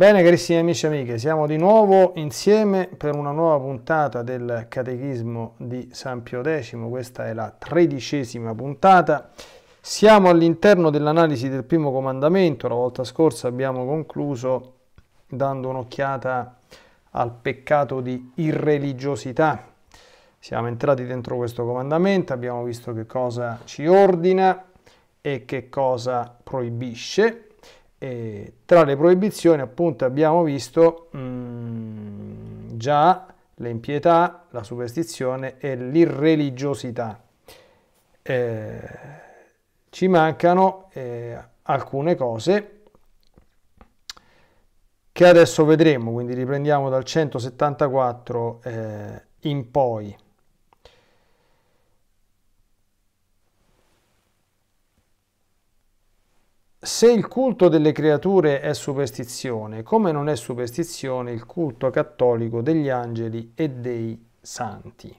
Bene carissimi amici e amiche, siamo di nuovo insieme per una nuova puntata del Catechismo di San Pio X, questa è la tredicesima puntata. Siamo all'interno dell'analisi del primo comandamento, la volta scorsa abbiamo concluso dando un'occhiata al peccato di irreligiosità. Siamo entrati dentro questo comandamento, abbiamo visto che cosa ci ordina e che cosa proibisce e tra le proibizioni appunto abbiamo visto mh, mm, già l'impietà, la superstizione e l'irreligiosità. Eh, ci mancano eh, alcune cose che adesso vedremo, quindi riprendiamo dal 174 eh, in poi. se il culto delle creature è superstizione, come non è superstizione il culto cattolico degli angeli e dei santi?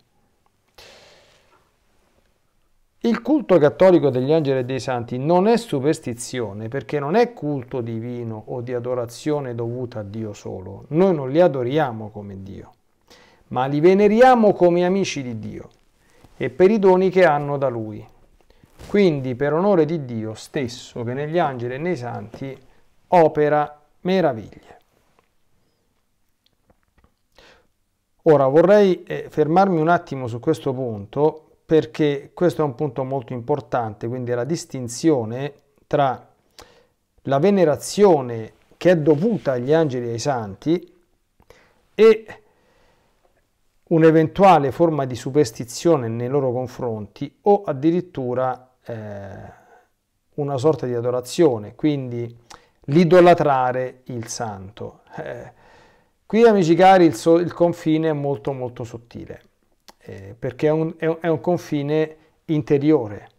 Il culto cattolico degli angeli e dei santi non è superstizione perché non è culto divino o di adorazione dovuta a Dio solo. Noi non li adoriamo come Dio, ma li veneriamo come amici di Dio e per i doni che hanno da Lui. Quindi per onore di Dio stesso che negli angeli e nei santi opera meraviglie. Ora vorrei eh, fermarmi un attimo su questo punto perché questo è un punto molto importante, quindi la distinzione tra la venerazione che è dovuta agli angeli e ai santi e un'eventuale forma di superstizione nei loro confronti o addirittura eh, una sorta di adorazione, quindi l'idolatrare il santo. Eh, qui, amici cari, il, so, il, confine è molto molto sottile, eh, perché è un, è, un, è un, confine interiore.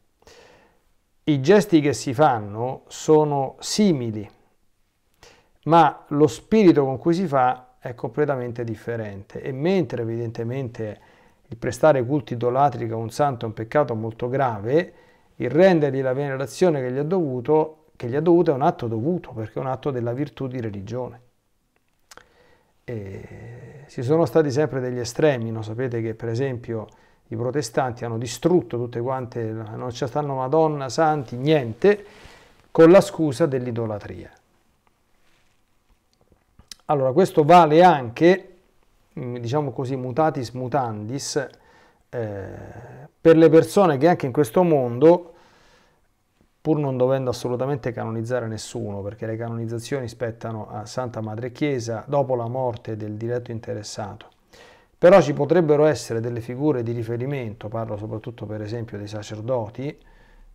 I gesti che si fanno sono simili, ma lo spirito con cui si fa è completamente differente. E mentre evidentemente il prestare culti idolatrico a un santo è un peccato molto grave, il rendergli la venerazione che gli, dovuto, che gli, è dovuta è un atto dovuto, perché è un atto della virtù di religione. E ci sono stati sempre degli estremi, no? sapete che per esempio i protestanti hanno distrutto tutte quante, non ci stanno Madonna, santi, niente, con la scusa dell'idolatria. Allora, questo vale anche, mm, diciamo così, mutatis mutandis, eh, per le persone che anche in questo mondo pur non dovendo assolutamente canonizzare nessuno, perché le canonizzazioni spettano a Santa Madre Chiesa dopo la morte del diretto interessato. Però ci potrebbero essere delle figure di riferimento, parlo soprattutto per esempio dei sacerdoti,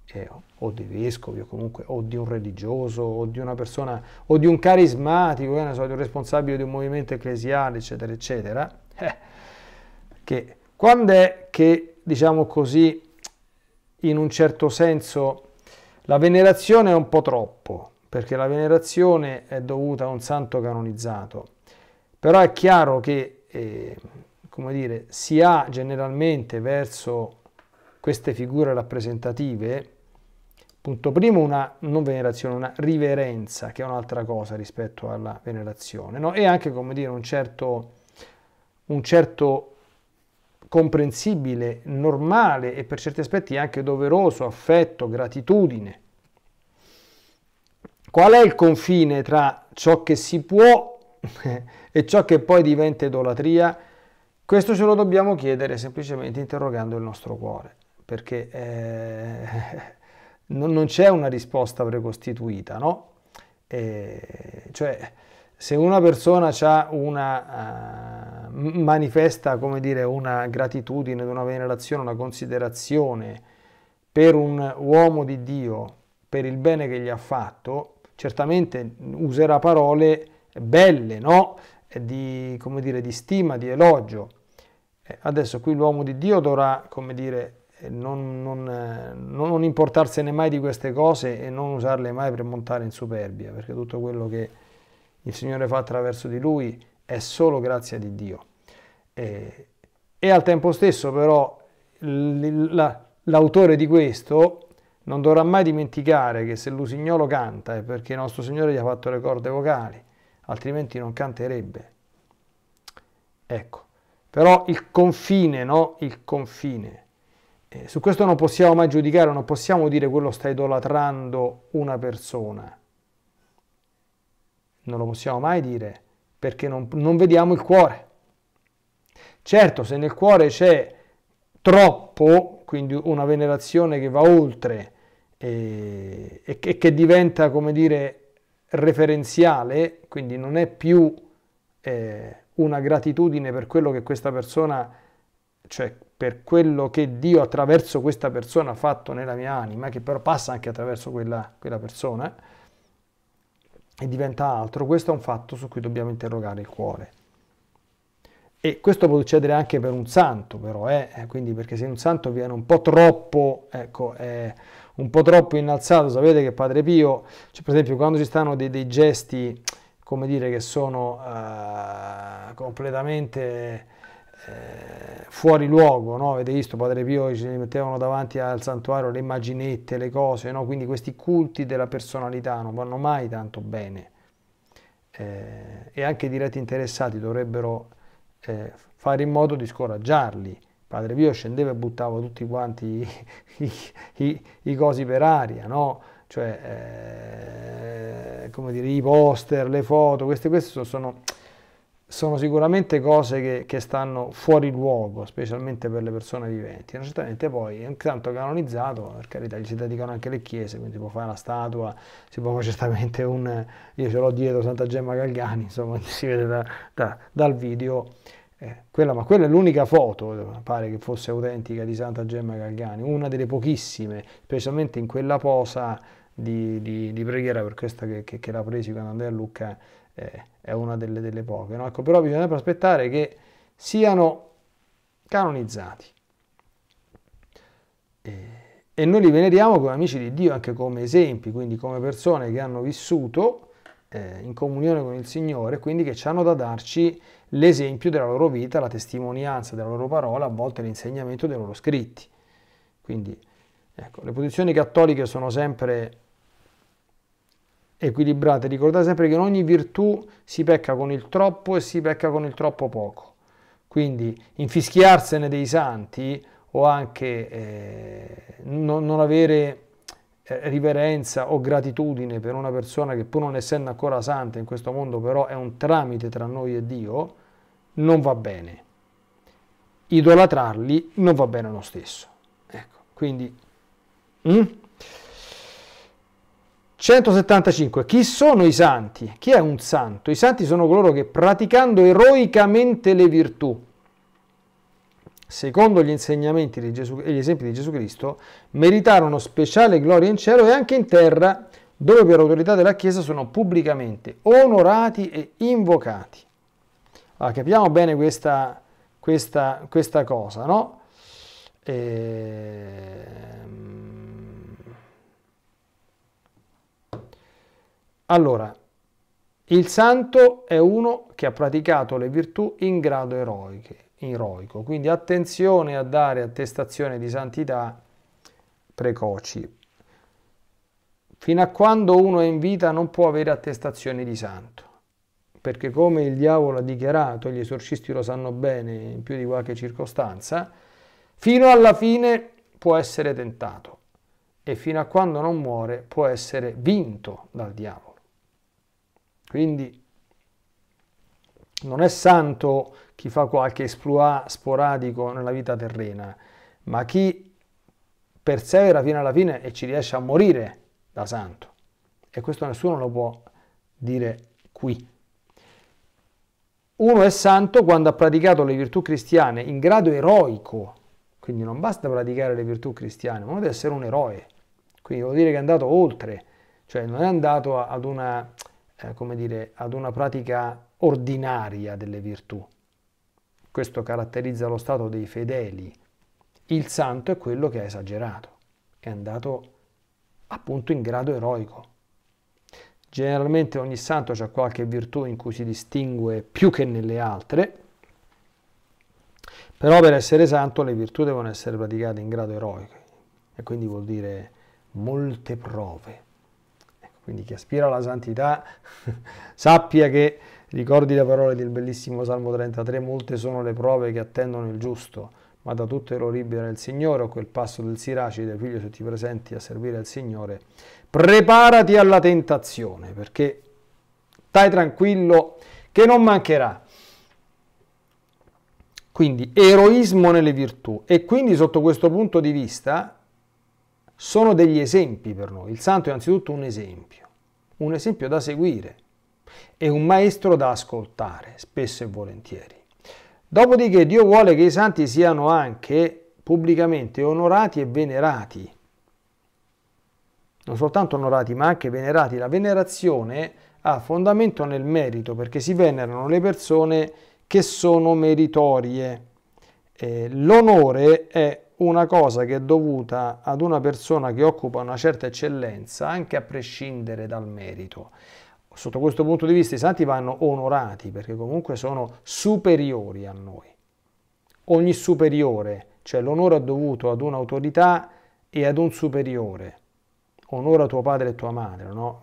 eh, o dei vescovi, o comunque o di un religioso, o di una persona, o di un carismatico, eh, so, di un responsabile di un movimento ecclesiale, eccetera, eccetera, eh, che quando è che, diciamo così, in un certo senso la venerazione è un po' troppo, perché la venerazione è dovuta a un santo canonizzato, però è chiaro che eh, come dire, si ha generalmente verso queste figure rappresentative, punto primo, una non venerazione, una riverenza, che è un'altra cosa rispetto alla venerazione, no? e anche come dire, un certo, un certo comprensibile, normale e per certi aspetti anche doveroso, affetto, gratitudine. Qual è il confine tra ciò che si può e ciò che poi diventa idolatria? Questo ce lo dobbiamo chiedere semplicemente interrogando il nostro cuore, perché eh, non, c'è una risposta precostituita, no? Eh, cioè, se una persona ha una, uh, manifesta come dire, una gratitudine, una venerazione, una considerazione per un uomo di Dio, per il bene che gli ha fatto, certamente userà parole belle, no? di, dire, di stima, di elogio. Adesso qui l'uomo di Dio dovrà, come dire, non, non, non importarsene mai di queste cose e non usarle mai per montare in superbia, perché tutto quello che il Signore fa attraverso di lui è solo grazia di Dio. E, e al tempo stesso però l'autore di questo non dovrà mai dimenticare che se l'usignolo canta è perché il nostro Signore gli ha fatto le corde vocali, altrimenti non canterebbe. Ecco, però il confine, no? Il confine. Eh, su questo non possiamo mai giudicare, non possiamo dire quello sta idolatrando una persona non lo possiamo mai dire perché non, non vediamo il cuore. Certo, se nel cuore c'è troppo, quindi una venerazione che va oltre e, e, che, che diventa, come dire, referenziale, quindi non è più eh, una gratitudine per quello che questa persona, cioè per quello che Dio attraverso questa persona ha fatto nella mia anima, che però passa anche attraverso quella, quella persona, e diventa altro, questo è un fatto su cui dobbiamo interrogare il cuore. E questo può succedere anche per un santo, però, eh? eh quindi perché se un santo viene un po' troppo, ecco, eh, un po' troppo innalzato, sapete che Padre Pio, cioè per esempio quando ci stanno dei, dei gesti, come dire, che sono eh, completamente eh, fuori luogo, no? avete visto Padre Pio ci mettevano davanti al santuario le immaginette, le cose, no? quindi questi culti della personalità non vanno mai tanto bene eh, e anche i diretti interessati dovrebbero eh, fare in modo di scoraggiarli. Padre Pio scendeva e buttava tutti quanti i, i, i cosi per aria, no? cioè, eh, come dire, i poster, le foto, queste, queste sono, sono sono sicuramente cose che, che, stanno fuori luogo, specialmente per le persone viventi. No, certamente poi, è intanto canonizzato, per carità, gli si dedicano anche le chiese, quindi si può fare una statua, si può fare certamente un... Io ce l'ho dietro Santa Gemma Galgani, insomma, si vede da, da, dal video. Eh, quella, ma quella è l'unica foto, pare che fosse autentica, di Santa Gemma Galgani, una delle pochissime, specialmente in quella posa di, di, di preghiera, per questa che, che, che la presi quando andai a Lucca eh, è una delle, delle poche. No? Ecco, però bisogna sempre aspettare che siano canonizzati. E, eh, e noi li veneriamo come amici di Dio, anche come esempi, quindi come persone che hanno vissuto eh, in comunione con il Signore, quindi che ci hanno da darci l'esempio della loro vita, la testimonianza della loro parola, a volte l'insegnamento dei loro scritti. Quindi, ecco, le posizioni cattoliche sono sempre equilibrate. Ricordate sempre che in ogni virtù si pecca con il troppo e si pecca con il troppo poco. Quindi infischiarsene dei santi o anche eh, non, non, avere eh, riverenza o gratitudine per una persona che pur non essendo ancora santa in questo mondo però è un tramite tra noi e Dio, non va bene. Idolatrarli non va bene lo stesso. Ecco, quindi... Mm? 175. Chi sono i santi? Chi è un santo? I santi sono coloro che praticando eroicamente le virtù, secondo gli insegnamenti di Gesù, e gli esempi di Gesù Cristo, meritarono speciale gloria in cielo e anche in terra, dove per autorità della Chiesa sono pubblicamente onorati e invocati. Allora, capiamo bene questa, questa, questa cosa, no? Ehm... Allora, il santo è uno che ha praticato le virtù in grado eroiche, eroico, quindi attenzione a dare attestazione di santità precoci. Fino a quando uno è in vita non può avere attestazioni di santo, perché come il diavolo ha dichiarato, gli esorcisti lo sanno bene in più di qualche circostanza, fino alla fine può essere tentato e fino a quando non muore può essere vinto dal diavolo. Quindi non è santo chi fa qualche esploit sporadico nella vita terrena, ma chi persevera fino alla fine e ci riesce a morire da santo. E questo nessuno lo può dire qui. Uno è santo quando ha praticato le virtù cristiane in grado eroico, quindi non basta praticare le virtù cristiane, ma uno deve essere un eroe, quindi vuol dire che è andato oltre, cioè non è andato ad una eh, come dire, ad una pratica ordinaria delle virtù. Questo caratterizza lo stato dei fedeli. Il santo è quello che ha esagerato, è andato appunto in grado eroico. Generalmente ogni santo ha qualche virtù in cui si distingue più che nelle altre, però per essere santo le virtù devono essere praticate in grado eroico e quindi vuol dire molte prove. Quindi chi aspira alla santità sappia che, ricordi le parole del bellissimo Salmo 33, molte sono le prove che attendono il giusto, ma da tutte lo libera il Signore, o quel passo del Siracide, figlio se ti presenti a servire il Signore, preparati alla tentazione, perché stai tranquillo che non mancherà. Quindi eroismo nelle virtù e quindi sotto questo punto di vista sono degli esempi per noi. Il santo è anzitutto un esempio, un esempio da seguire e un maestro da ascoltare spesso e volentieri. Dopodiché Dio vuole che i santi siano anche pubblicamente onorati e venerati. Non soltanto onorati, ma anche venerati. La venerazione ha fondamento nel merito, perché si venerano le persone che sono meritorie. Eh, l'onore è una cosa che è dovuta ad una persona che occupa una certa eccellenza, anche a prescindere dal merito. Sotto questo punto di vista i santi vanno onorati perché comunque sono superiori a noi. Ogni superiore, cioè l'onore è dovuto ad un'autorità e ad un superiore. Onora tuo padre e tua madre. No?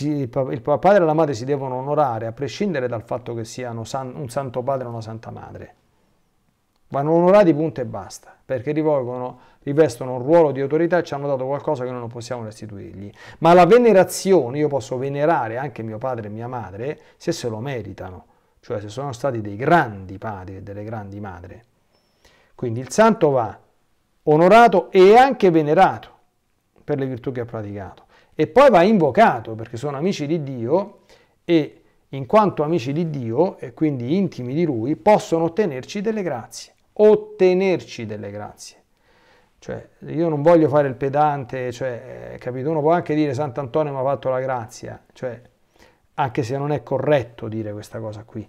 Il padre e la madre si devono onorare a prescindere dal fatto che siano un santo padre o una santa madre. Vanno onorati punto e basta, perché rivolgono, rivestono un ruolo di autorità e ci hanno dato qualcosa che noi non possiamo restituirgli. Ma la venerazione, io posso venerare anche mio padre e mia madre se se lo meritano, cioè se sono stati dei grandi padri e delle grandi madri. Quindi il santo va onorato e anche venerato per le virtù che ha praticato. E poi va invocato perché sono amici di Dio e in quanto amici di Dio e quindi intimi di Lui possono ottenerci delle grazie ottenerci delle grazie. Cioè, io non voglio fare il pedante, cioè, eh, capito? Uno può anche dire Sant'Antonio mi ha fatto la grazia, cioè, anche se non è corretto dire questa cosa qui,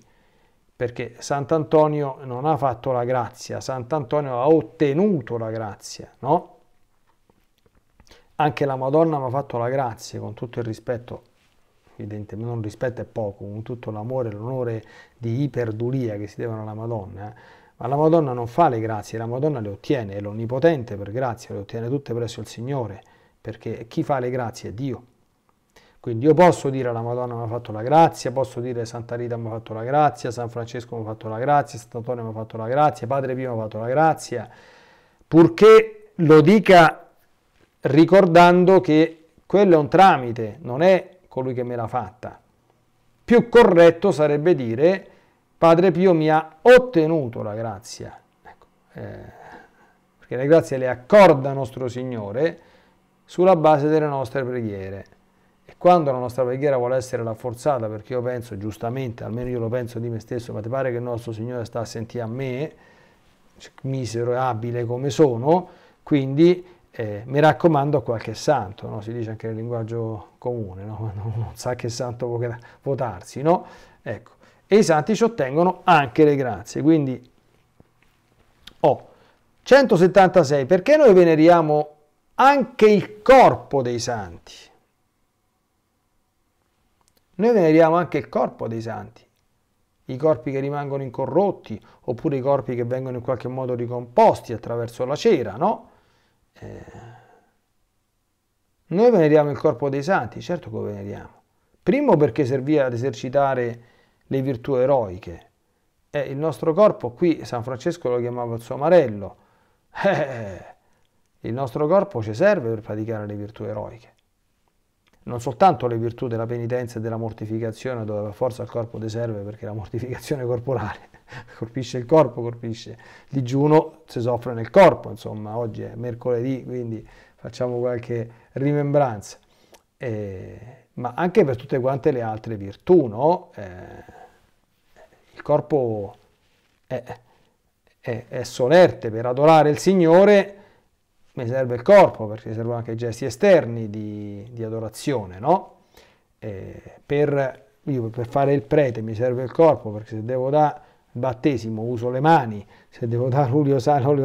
perché Sant'Antonio non ha fatto la grazia, Sant'Antonio ha ottenuto la grazia, no? Anche la Madonna mi ha fatto la grazia, con tutto il rispetto, evidentemente non rispetto è poco, con tutto l'amore e l'onore di iperdulia che si devono alla Madonna, eh? Ma la Madonna non fa le grazie, la Madonna le ottiene, è l'onnipotente per grazia, le ottiene tutte presso il Signore, perché chi fa le grazie è Dio. Quindi io posso dire alla Madonna mi ha fatto la grazia, posso dire Santa Rita mi ha fatto la grazia, San Francesco mi ha fatto la grazia, Sant'Antonio mi ha fatto la grazia, Padre Pio mi ha fatto la grazia, purché lo dica ricordando che quello è un tramite, non è colui che me l'ha fatta. Più corretto sarebbe dire Padre Pio mi ha ottenuto la grazia, ecco, eh, perché le grazie le accorda nostro Signore sulla base delle nostre preghiere. E quando la nostra preghiera vuole essere rafforzata, perché io penso giustamente, almeno io lo penso di me stesso, ma ti pare che il nostro Signore sta a sentire a me, misero e abile come sono, quindi eh, mi raccomando a qualche santo, no? si dice anche nel linguaggio comune, no? non, non sa che santo votarsi, no? Ecco, e i santi ci ottengono anche le grazie. Quindi oh, 176, perché noi veneriamo anche il corpo dei santi? Noi veneriamo anche il corpo dei santi, i corpi che rimangono incorrotti oppure i corpi che vengono in qualche modo ricomposti attraverso la cera, no? Eh, noi veneriamo il corpo dei santi, certo che lo veneriamo. Primo perché serviva ad esercitare le virtù eroiche. Eh, il nostro corpo, qui San Francesco lo chiamava il suo amarello, eh, il nostro corpo ci serve per praticare le virtù eroiche. Non soltanto le virtù della penitenza e della mortificazione, dove per forza il corpo ti serve perché la mortificazione corporale colpisce il corpo, colpisce il digiuno, si soffre nel corpo, insomma, oggi è mercoledì, quindi facciamo qualche rimembranza. Eh, ma anche per tutte quante le altre virtù, no? eh, il corpo è, è, è solerte per adorare il Signore, mi serve il corpo, perché servono anche i gesti esterni di, di adorazione, no? Eh, per, per, fare il prete mi serve il corpo, perché se devo dare il battesimo uso le mani, se devo dare l'olio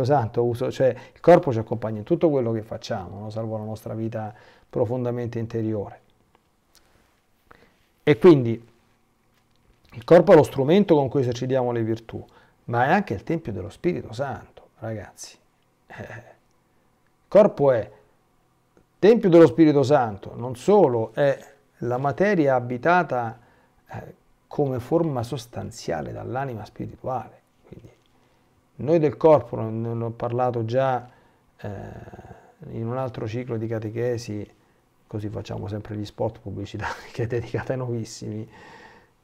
santo uso, cioè il corpo ci accompagna in tutto quello che facciamo, no? salvo la nostra vita profondamente interiore. E quindi il corpo è lo strumento con cui esercitiamo le virtù, ma è anche il tempio dello Spirito Santo, ragazzi. Il eh. corpo è tempio dello Spirito Santo, non solo, è la materia abitata eh, come forma sostanziale dall'anima spirituale. Quindi, noi del corpo, ne ho parlato già eh, in un altro ciclo di catechesi, così facciamo sempre gli spot pubblicitari che dedicate ai nuovissimi,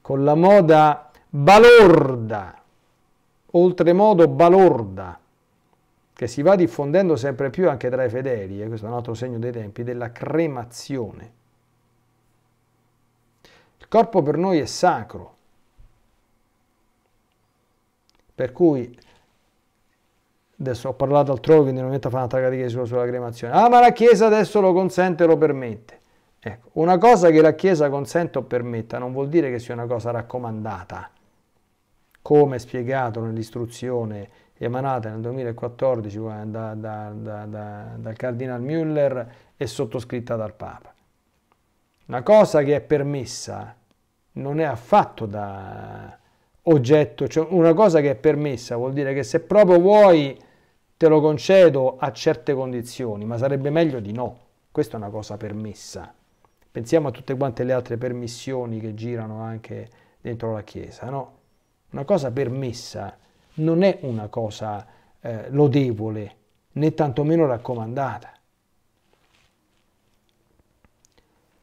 con la moda balorda, oltremodo balorda, che si va diffondendo sempre più anche tra i fedeli, e eh, questo è un altro segno dei tempi, della cremazione. Il corpo per noi è sacro, per cui adesso ho parlato altrove, quindi non metto a fare una tracca di sulla cremazione. Ah, ma la Chiesa adesso lo consente e lo permette. Ecco, una cosa che la Chiesa consente o permetta non vuol dire che sia una cosa raccomandata. Come spiegato nell'istruzione emanata nel 2014 da, da, da, dal Cardinal Müller e sottoscritta dal Papa. Una cosa che è permessa non è affatto da oggetto, cioè una cosa che è permessa vuol dire che se proprio vuoi te lo concedo a certe condizioni, ma sarebbe meglio di no. Questa è una cosa permessa. Pensiamo a tutte quante le altre permissioni che girano anche dentro la Chiesa, no? Una cosa permessa non è una cosa eh, lodevole, né tantomeno raccomandata.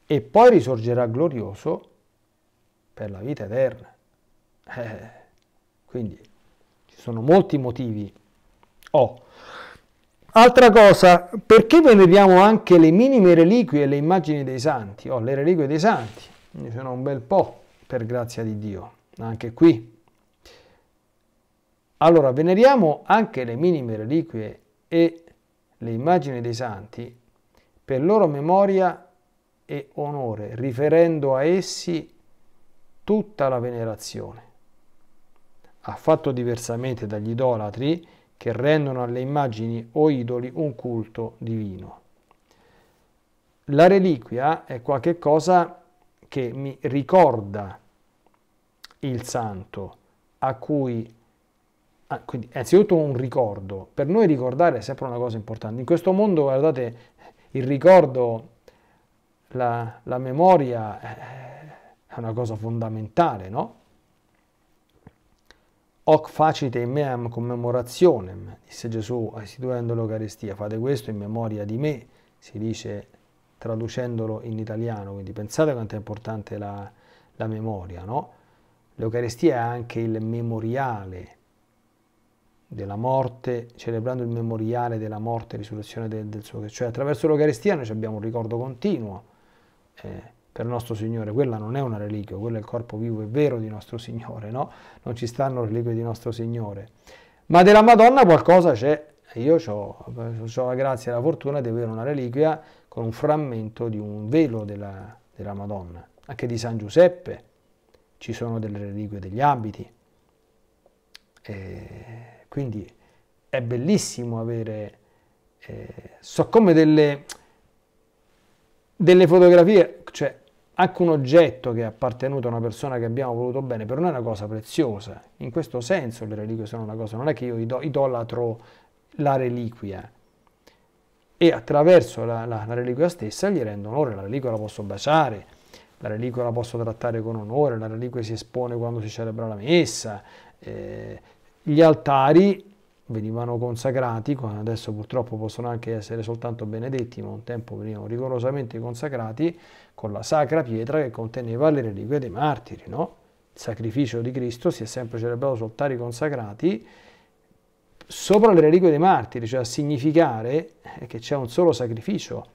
E poi risorgerà glorioso per la vita eterna. Eh, quindi ci sono molti motivi. Oh, Altra cosa, perché veneriamo anche le minime reliquie e le immagini dei santi? Oh, le reliquie dei santi, ne sono un bel po', per grazia di Dio, anche qui. Allora, veneriamo anche le minime reliquie e le immagini dei santi per loro memoria e onore, riferendo a essi tutta la venerazione. Affatto diversamente dagli idolatri, che rendono alle immagini o idoli un culto divino. La reliquia è qualcosa che mi ricorda il santo, a cui Ah, quindi innanzitutto un ricordo. Per noi ricordare è sempre una cosa importante. In questo mondo, guardate, il ricordo, la, la memoria eh, è una cosa fondamentale, no? Hoc facite in meam commemorationem, disse Gesù istituendo l'Eucaristia, fate questo in memoria di me, si dice traducendolo in italiano, quindi pensate quanto è importante la, la memoria, no? L'Eucaristia è anche il memoriale della morte, celebrando il memoriale della morte e risurrezione del, del suo, cioè attraverso l'Eucaristia noi abbiamo un ricordo continuo. Eh, per nostro Signore, quella non è una reliquia, quello è il corpo vivo e vero di nostro Signore, no? Non ci stanno reliquie di nostro Signore. Ma della Madonna qualcosa c'è, io ho la grazia e la fortuna di avere una reliquia con un frammento di un velo della, della Madonna, anche di San Giuseppe, ci sono delle reliquie degli abiti. E quindi è bellissimo avere, eh, so come delle, delle fotografie, cioè anche un oggetto che è appartenuto a una persona che abbiamo voluto bene per noi è una cosa preziosa. In questo senso le reliquie sono una cosa, non è che io idolatro la reliquia e attraverso la, la, la reliquia stessa gli rendo onore, la reliquia la posso baciare, la reliquia la posso trattare con onore, la reliquia si espone quando si celebra la messa, eh, gli altari venivano consacrati, adesso purtroppo possono anche essere soltanto benedetti, ma un tempo venivano rigorosamente consacrati con la sacra pietra che conteneva le reliquie dei martiri. No? Il sacrificio di Cristo si è sempre celebrato soltanto altari consacrati sopra le reliquie dei martiri, cioè a significare eh, che c'è un solo sacrificio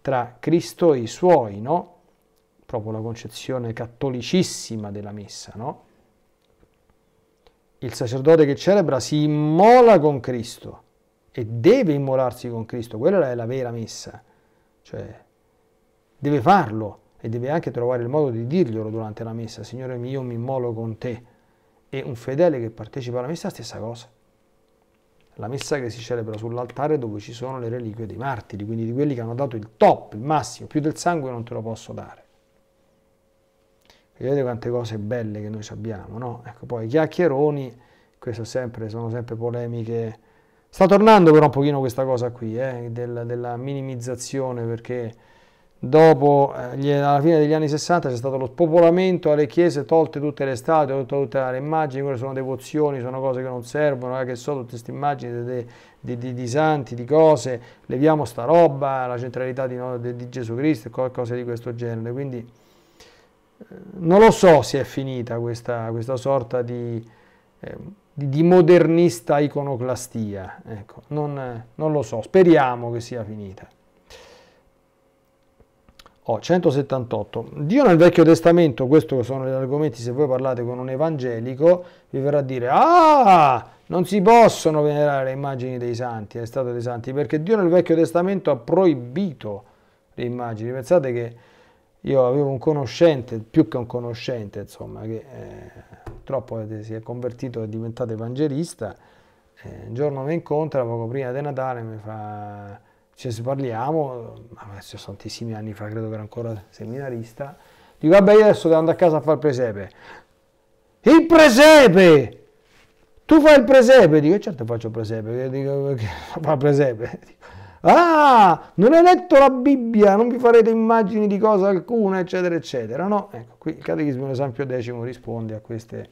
tra Cristo e i suoi, no? proprio la concezione cattolicissima della messa. No? il sacerdote che celebra si immola con Cristo e deve immolarsi con Cristo, quella è la vera messa, cioè deve farlo e deve anche trovare il modo di dirglielo durante la messa, Signore io mi immolo con te e un fedele che partecipa alla messa è la stessa cosa. La messa che si celebra sull'altare dove ci sono le reliquie dei martiri, quindi di quelli che hanno dato il top, il massimo, più del sangue non te lo posso dare. Vedete quante cose belle che noi abbiamo, no? Ecco, poi i chiacchieroni, queste sempre, sono sempre polemiche. Sta tornando però un pochino questa cosa qui, eh, della, della minimizzazione, perché dopo, eh, alla fine degli anni 60 c'è stato lo spopolamento alle chiese, tolte tutte le statue, tutte le immagini, quelle sono devozioni, sono cose che non servono, eh, che so, tutte queste immagini di, santi, di cose, leviamo sta roba, la centralità di, di, di Gesù Cristo e cose di questo genere, quindi non lo so se è finita questa, questa sorta di, eh, di, modernista iconoclastia, ecco, non, non, lo so, speriamo che sia finita. Oh, 178. Dio nel Vecchio Testamento, questo sono gli argomenti, se voi parlate con un evangelico, vi verrà a dire, ah, non si possono venerare le immagini dei santi, è stato dei santi, perché Dio nel Vecchio Testamento ha proibito le immagini. Pensate che io avevo un conoscente, più che un conoscente, insomma, che eh, purtroppo si è convertito e diventato evangelista. Eh, un giorno mi incontra, poco prima di Natale, mi fa, ci cioè, parliamo, adesso sono tantissimi anni fa, credo che era ancora seminarista. Dico, vabbè, io adesso devo andare a casa a fare il presepe. Il presepe! Tu fai il presepe? Dico, certo faccio il presepe, dico, perché fa il presepe? Dico, ah, non hai letto la Bibbia, non vi farete immagini di cosa alcuna, eccetera, eccetera. No, ecco, qui il Catechismo di dell'Esempio X risponde a queste,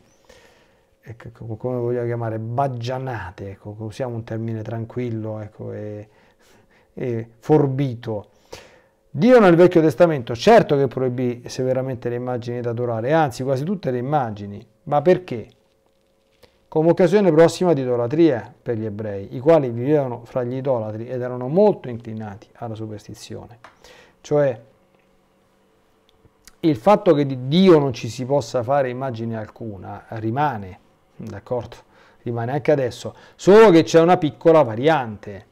ecco, come vogliamo chiamare, baggianate, ecco, usiamo un termine tranquillo, ecco, e, e forbito. Dio nel Vecchio Testamento certo che proibì severamente le immagini da adorare, anzi quasi tutte le immagini, ma perché? come occasione prossima di idolatria per gli ebrei, i quali vivevano fra gli idolatri ed erano molto inclinati alla superstizione. Cioè, il fatto che di Dio non ci si possa fare immagine alcuna rimane, d'accordo? Rimane anche adesso, solo che c'è una piccola variante.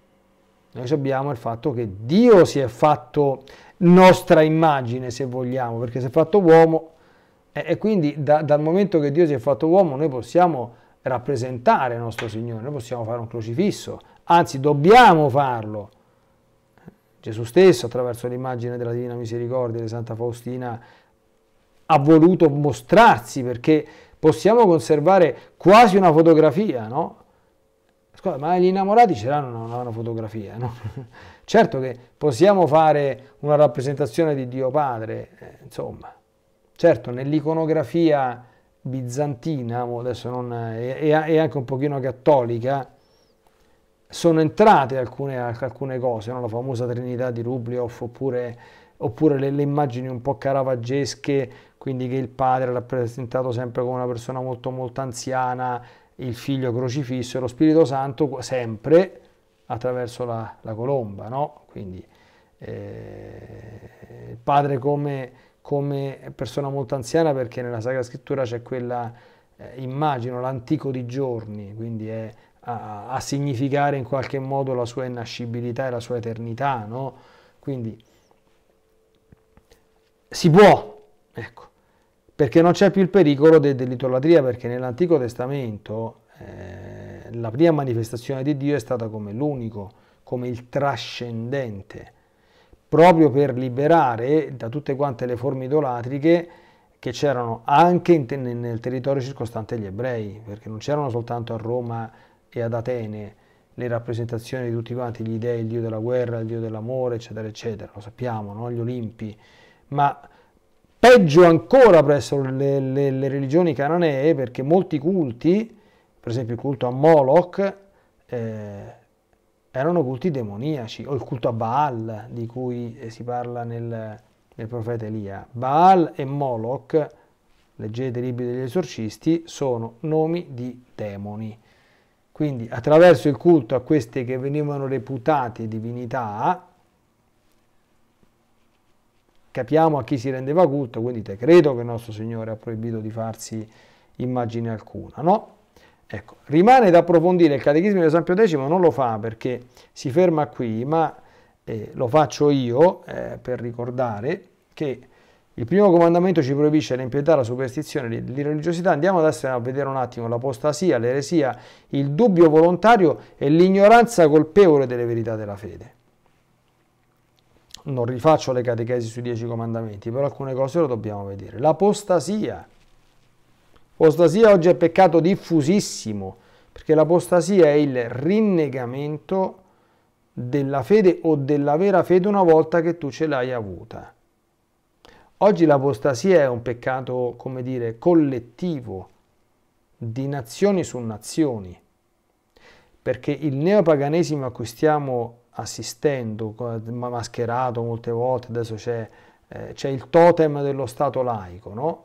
Noi abbiamo il fatto che Dio si è fatto nostra immagine, se vogliamo, perché si è fatto uomo e, quindi da, dal momento che Dio si è fatto uomo noi possiamo rappresentare nostro Signore, noi possiamo fare un crocifisso, anzi dobbiamo farlo. Gesù stesso, attraverso l'immagine della Divina Misericordia di Santa Faustina, ha voluto mostrarsi perché possiamo conservare quasi una fotografia, no? Scusa, ma gli innamorati ce l'hanno una, una fotografia, no? Certo che possiamo fare una rappresentazione di Dio Padre, eh, insomma. Certo, nell'iconografia bizantina, adesso non, e, e anche un pochino cattolica, sono entrate alcune, alcune cose, no? la famosa Trinità di Rublioff oppure, oppure le, le, immagini un po' caravaggesche, quindi che il padre rappresentato sempre come una persona molto molto anziana, il figlio crocifisso e lo Spirito Santo sempre attraverso la, la colomba, no? quindi eh, il padre come come persona molto anziana perché nella Sacra Scrittura c'è quella, eh, immagino, l'antico di giorni, quindi è a, a, significare in qualche modo la sua innascibilità e la sua eternità, no? Quindi si può, ecco, perché non c'è più il pericolo de, dell'idolatria, perché nell'Antico Testamento eh, la prima manifestazione di Dio è stata come l'unico, come il trascendente proprio per liberare da tutte quante le forme idolatriche che c'erano anche te nel territorio circostante gli ebrei, perché non c'erano soltanto a Roma e ad Atene le rappresentazioni di tutti quanti gli dei, il dio della guerra, il dio dell'amore, eccetera, eccetera, lo sappiamo, no? gli Olimpi, ma peggio ancora presso le, le, le religioni cananee, perché molti culti, per esempio il culto a Moloch, eh, erano culti demoniaci, o il culto a Baal di cui eh, si parla nel, nel profeta Elia. Baal e Moloch, leggete i libri degli esorcisti, sono nomi di demoni. Quindi attraverso il culto a queste che venivano reputate divinità, capiamo a chi si rendeva culto, quindi te credo che il nostro Signore ha proibito di farsi immagine alcuna, no? Ecco, rimane da approfondire il Catechismo di San Pio X, non lo fa perché si ferma qui, ma eh, lo faccio io eh, per ricordare che il primo comandamento ci proibisce l'impietà, la superstizione, l'irreligiosità. Andiamo adesso a vedere un attimo l'apostasia, l'eresia, il dubbio volontario e l'ignoranza colpevole delle verità della fede. Non rifaccio le catechesi sui dieci comandamenti, però alcune cose lo dobbiamo vedere. L'apostasia L'apostasia oggi è peccato diffusissimo, perché l'apostasia è il rinnegamento della fede o della vera fede una volta che tu ce l'hai avuta. Oggi l'apostasia è un peccato, come dire, collettivo, di nazioni su nazioni, perché il neopaganesimo a cui stiamo assistendo, mascherato molte volte, adesso c'è, eh, il totem dello Stato laico, no?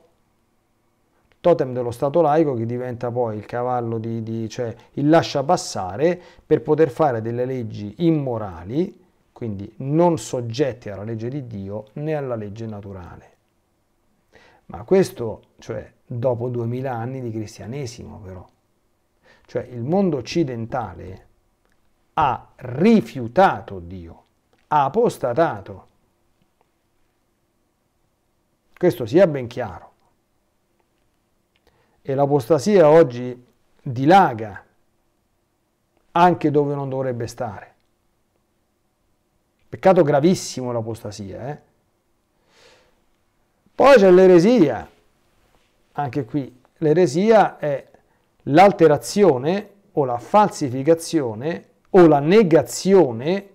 totem dello Stato laico che diventa poi il cavallo di, di cioè il lascia passare per poter fare delle leggi immorali, quindi non soggette alla legge di Dio né alla legge naturale. Ma questo, cioè, dopo duemila anni di cristianesimo però. Cioè il mondo occidentale ha rifiutato Dio, ha apostatato. Questo sia ben chiaro e l'apostasia oggi dilaga anche dove non dovrebbe stare. Peccato gravissimo l'apostasia. Eh? Poi c'è l'eresia, anche qui. L'eresia è l'alterazione o la falsificazione o la negazione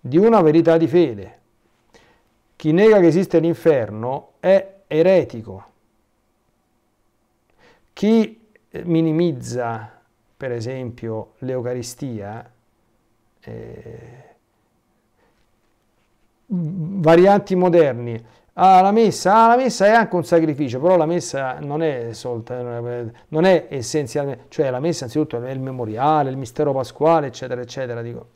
di una verità di fede. Chi nega che esiste l'inferno è eretico. Chi minimizza, per esempio, l'Eucaristia, eh, varianti moderni, ah, la messa, ah, la messa è anche un sacrificio, però la messa non è non è essenzialmente, cioè la messa anzitutto è il memoriale, il mistero pasquale, eccetera, eccetera. Dico.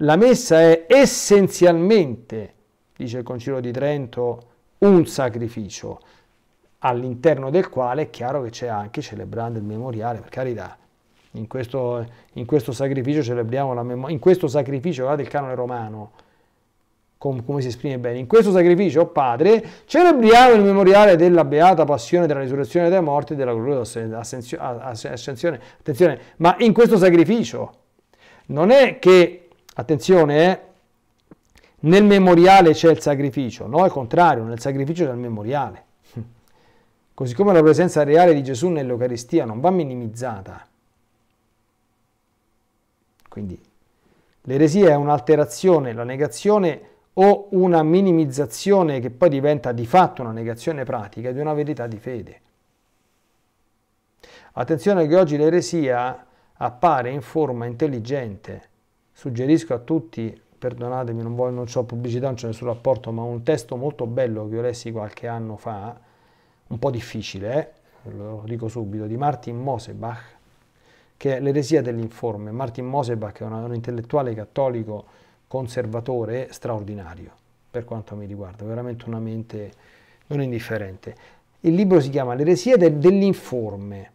La messa è essenzialmente, dice il Concilio di Trento, un sacrificio all'interno del quale è chiaro che c'è anche celebrando il memoriale, per carità. In questo, in questo sacrificio celebriamo la memoria, in questo sacrificio, guardate il canone romano, com- come si esprime bene, in questo sacrificio, oh Padre, celebriamo il memoriale della beata passione, della risurrezione dai morti e della gloriosa ascensione. Attenzione, ma in questo sacrificio non è che, attenzione, eh, nel memoriale c'è il sacrificio, no, al contrario, nel sacrificio c'è il memoriale. Così come la presenza reale di Gesù nell'Eucaristia non va minimizzata. Quindi l'eresia è un'alterazione, la negazione o una minimizzazione che poi diventa di fatto una negazione pratica di una verità di fede. Attenzione che oggi l'eresia appare in forma intelligente. Suggerisco a tutti, perdonatemi, non, voglio, non ho pubblicità, non c'è nessun rapporto, ma un testo molto bello che ho lessi qualche anno fa, un po' difficile, eh? lo dico subito, di Martin Mosebach, che è l'eresia dell'informe. Martin Mosebach è una, un intellettuale cattolico conservatore straordinario, per quanto mi riguarda, veramente una mente non indifferente. Il libro si chiama L'eresia de, dell'informe,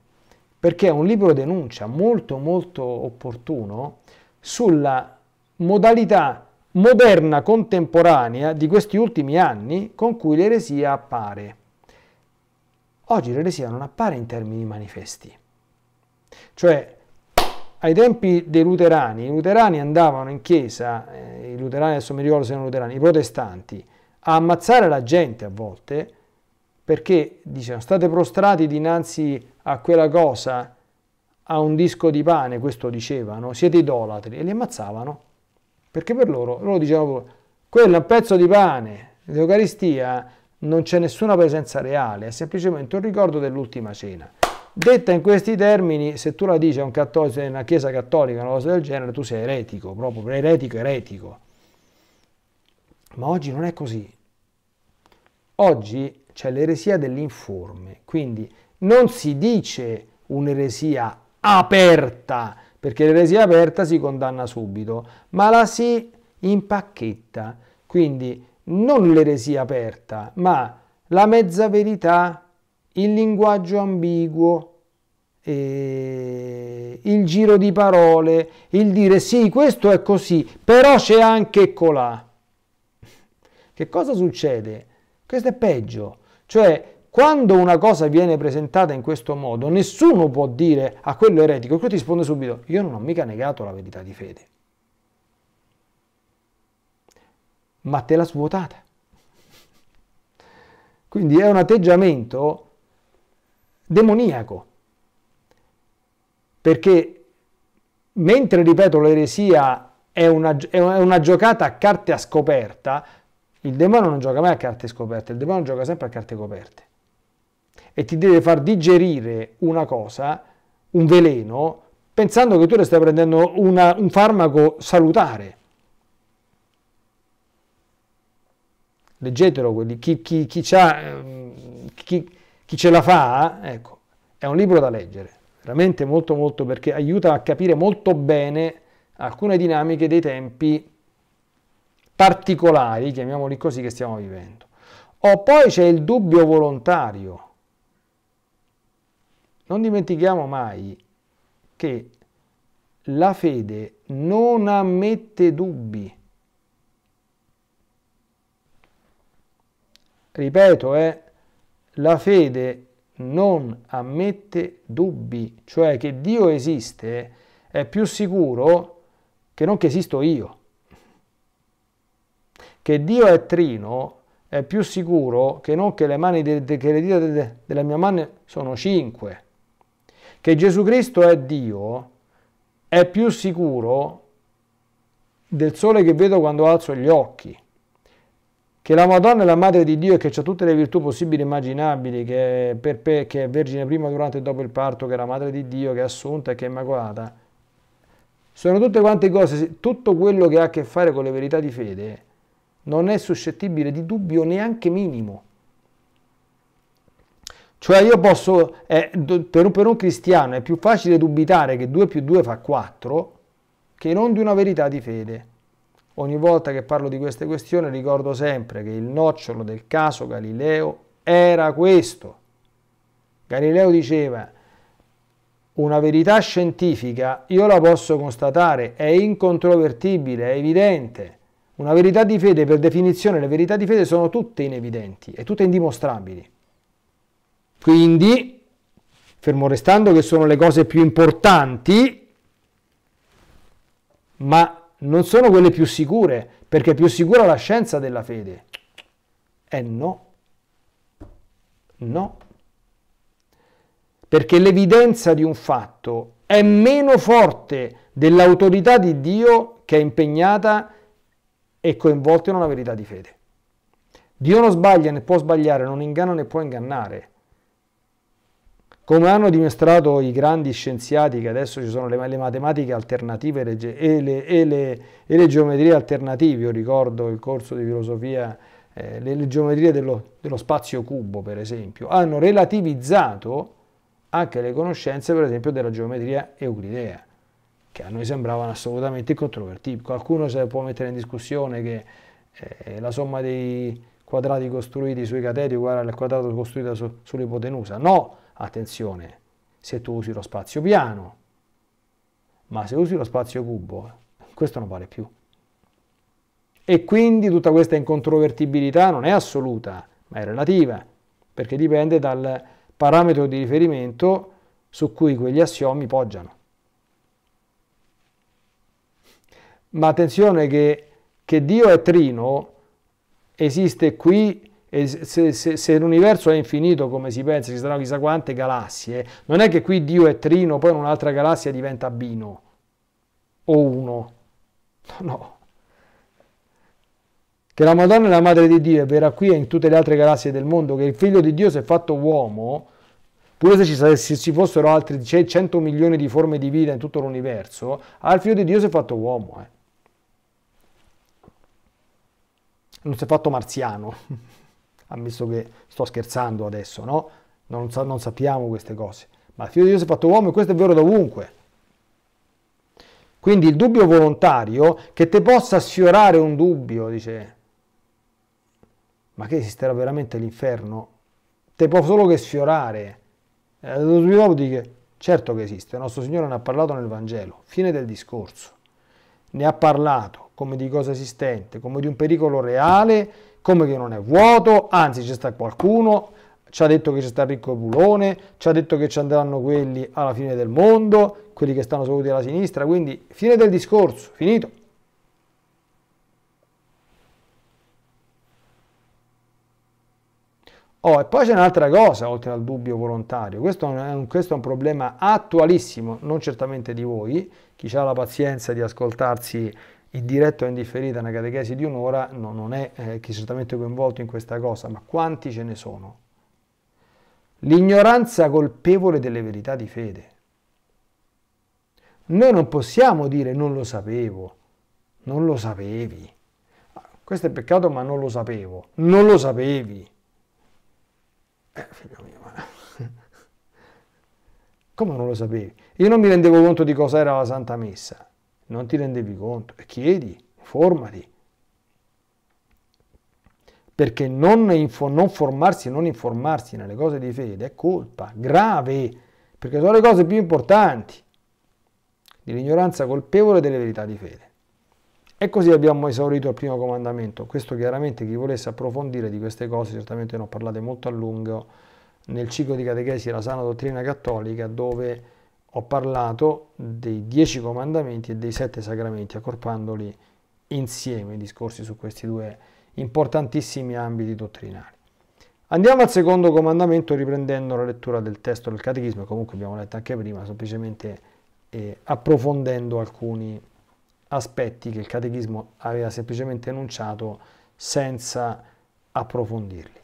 perché è un libro denuncia molto molto opportuno sulla modalità moderna contemporanea di questi ultimi anni con cui l'eresia appare oggi l'eresia non appare in termini manifesti. Cioè, ai tempi dei luterani, i luterani andavano in chiesa, eh, i luterani adesso mi ricordo se erano luterani, i protestanti, a ammazzare la gente a volte perché dicevano state prostrati dinanzi a quella cosa, a un disco di pane, questo dicevano, siete idolatri e li ammazzavano perché per loro, loro dicevano quello è un pezzo di pane, l'Eucaristia non c'è nessuna presenza reale, è semplicemente un ricordo dell'ultima cena. Detta in questi termini, se tu la dici a un cattolico, una chiesa cattolica, una cosa del genere, tu sei eretico, proprio eretico, eretico. Ma oggi non è così. Oggi c'è l'eresia dell'informe, quindi non si dice un'eresia aperta, perché l'eresia aperta si condanna subito, ma la si impacchetta. Quindi non l'eresia aperta, ma la mezza verità, il linguaggio ambiguo, eh, il giro di parole, il dire sì, questo è così, però c'è anche colà. Che cosa succede? Questo è peggio. Cioè, quando una cosa viene presentata in questo modo, nessuno può dire a quello eretico, quello ti risponde subito, io non ho mica negato la verità di fede. ma te l'ha svuotata. Quindi è un atteggiamento demoniaco, perché mentre, ripeto, l'eresia è una, è una giocata a carte a scoperta, il demonio non gioca mai a carte scoperte, il demonio gioca sempre a carte coperte. E ti deve far digerire una cosa, un veleno, pensando che tu le stai prendendo una, un farmaco salutare. leggetelo, quelli, chi, chi, ehm, chi, chi, ce la fa, ecco, è un libro da leggere, veramente molto molto perché aiuta a capire molto bene alcune dinamiche dei tempi particolari, chiamiamoli così, che stiamo vivendo. O poi c'è il dubbio volontario. Non dimentichiamo mai che la fede non ammette dubbi. ripeto, è eh, la fede non ammette dubbi, cioè che Dio esiste eh, è più sicuro che non che esisto io. Che Dio è trino è più sicuro che non che le, mani de, de, che le dita de, della mia mano sono cinque. Che Gesù Cristo è Dio è più sicuro del sole che vedo quando alzo gli occhi che la Madonna è la madre di Dio e che ha tutte le virtù possibili e immaginabili, che è, perpe, che è vergine prima, durante e dopo il parto, che è la madre di Dio, che è assunta e che è immacolata, sono tutte quante cose, tutto quello che ha a che fare con le verità di fede non è suscettibile di dubbio neanche minimo. Cioè io posso, eh, per, un, per un cristiano è più facile dubitare che 2 più 2 fa 4 che non di una verità di fede. Ogni volta che parlo di queste questioni ricordo sempre che il nocciolo del caso Galileo era questo. Galileo diceva una verità scientifica io la posso constatare, è incontrovertibile, è evidente. Una verità di fede, per definizione, le verità di fede sono tutte inevidenti e tutte indimostrabili. Quindi, fermo restando che sono le cose più importanti, ma non sono quelle più sicure, perché è più sicura la scienza della fede. Eh no, no, perché l'evidenza di un fatto è meno forte dell'autorità di Dio che è impegnata e coinvolta in una verità di fede. Dio non sbaglia, né può sbagliare, non inganna né può ingannare. Come hanno dimostrato i grandi scienziati che adesso ci sono le, le matematiche alternative e le, e, le, e le, geometrie alternative, io ricordo il corso di filosofia, eh, le, geometrie dello, dello spazio cubo per esempio, hanno relativizzato anche le conoscenze per esempio della geometria euclidea, che a noi sembravano assolutamente controvertibili. Qualcuno se può mettere in discussione che eh, la somma dei quadrati costruiti sui cateti è uguale al quadrato costruito su, sull'ipotenusa, no! Attenzione, se tu usi lo spazio piano, ma se usi lo spazio cubo, questo non vale più. E quindi tutta questa incontrovertibilità non è assoluta, ma è relativa, perché dipende dal parametro di riferimento su cui quegli assiomi poggiano. Ma attenzione che, che Dio è trino esiste qui e se, se, se l'universo è infinito, come si pensa, ci saranno chissà quante galassie, eh. non è che qui Dio è trino, poi in un'altra galassia diventa bino o uno. No, no. Che la Madonna è la madre di Dio e verrà qui e in tutte le altre galassie del mondo, che il figlio di Dio si è fatto uomo, pure se ci, se ci fossero altri 100 milioni di forme di vita in tutto l'universo, al figlio di Dio si è fatto uomo. Eh. Non si è fatto marziano. ammesso ah, che sto scherzando adesso, no? Non, sa, non sappiamo queste cose. Ma il figlio di Dio si è fatto uomo e questo è vero dovunque. Quindi il dubbio volontario, che te possa sfiorare un dubbio, dice, ma che esisterà veramente l'inferno? Te può solo che sfiorare. E eh, subito dopo dice, certo che esiste, il nostro Signore ne ha parlato nel Vangelo, fine del discorso. Ne ha parlato come di cosa esistente, come di un pericolo reale come che non è vuoto, anzi ci sta qualcuno, ci ha detto che ci sta ricco Pulone, ci ha detto che ci andranno quelli alla fine del mondo, quelli che stanno seduti alla sinistra, quindi fine del discorso, finito. Oh, e poi c'è un'altra cosa, oltre al dubbio volontario, questo è, un, questo è un problema attualissimo, non certamente di voi, chi ha la pazienza di ascoltarsi il diretto è indifferito una catechesi di un'ora no, non è eh, chi certamente coinvolto in questa cosa, ma quanti ce ne sono? L'ignoranza colpevole delle verità di fede. Noi non possiamo dire non lo sapevo, non lo sapevi. Ah, questo è peccato, ma non lo sapevo. Non lo sapevi. Eh, figlio mio, ma... come non lo sapevi? Io non mi rendevo conto di cosa era la Santa Messa non ti rendevi conto e chiedi, informati. Perché non, info, non formarsi e non informarsi nelle cose di fede è colpa grave, perché sono le cose più importanti dell'ignoranza colpevole delle verità di fede. E così abbiamo esaurito il primo comandamento. Questo chiaramente chi volesse approfondire di queste cose, certamente ne ho parlato molto a lungo nel ciclo di catechesi La sana dottrina cattolica, dove ho parlato dei dieci comandamenti e dei sette sacramenti, accorpandoli insieme i discorsi su questi due importantissimi ambiti dottrinari. Andiamo al secondo comandamento riprendendo la lettura del testo del catechismo, comunque abbiamo letto anche prima, semplicemente eh, approfondendo alcuni aspetti che il catechismo aveva semplicemente enunciato senza approfondirli.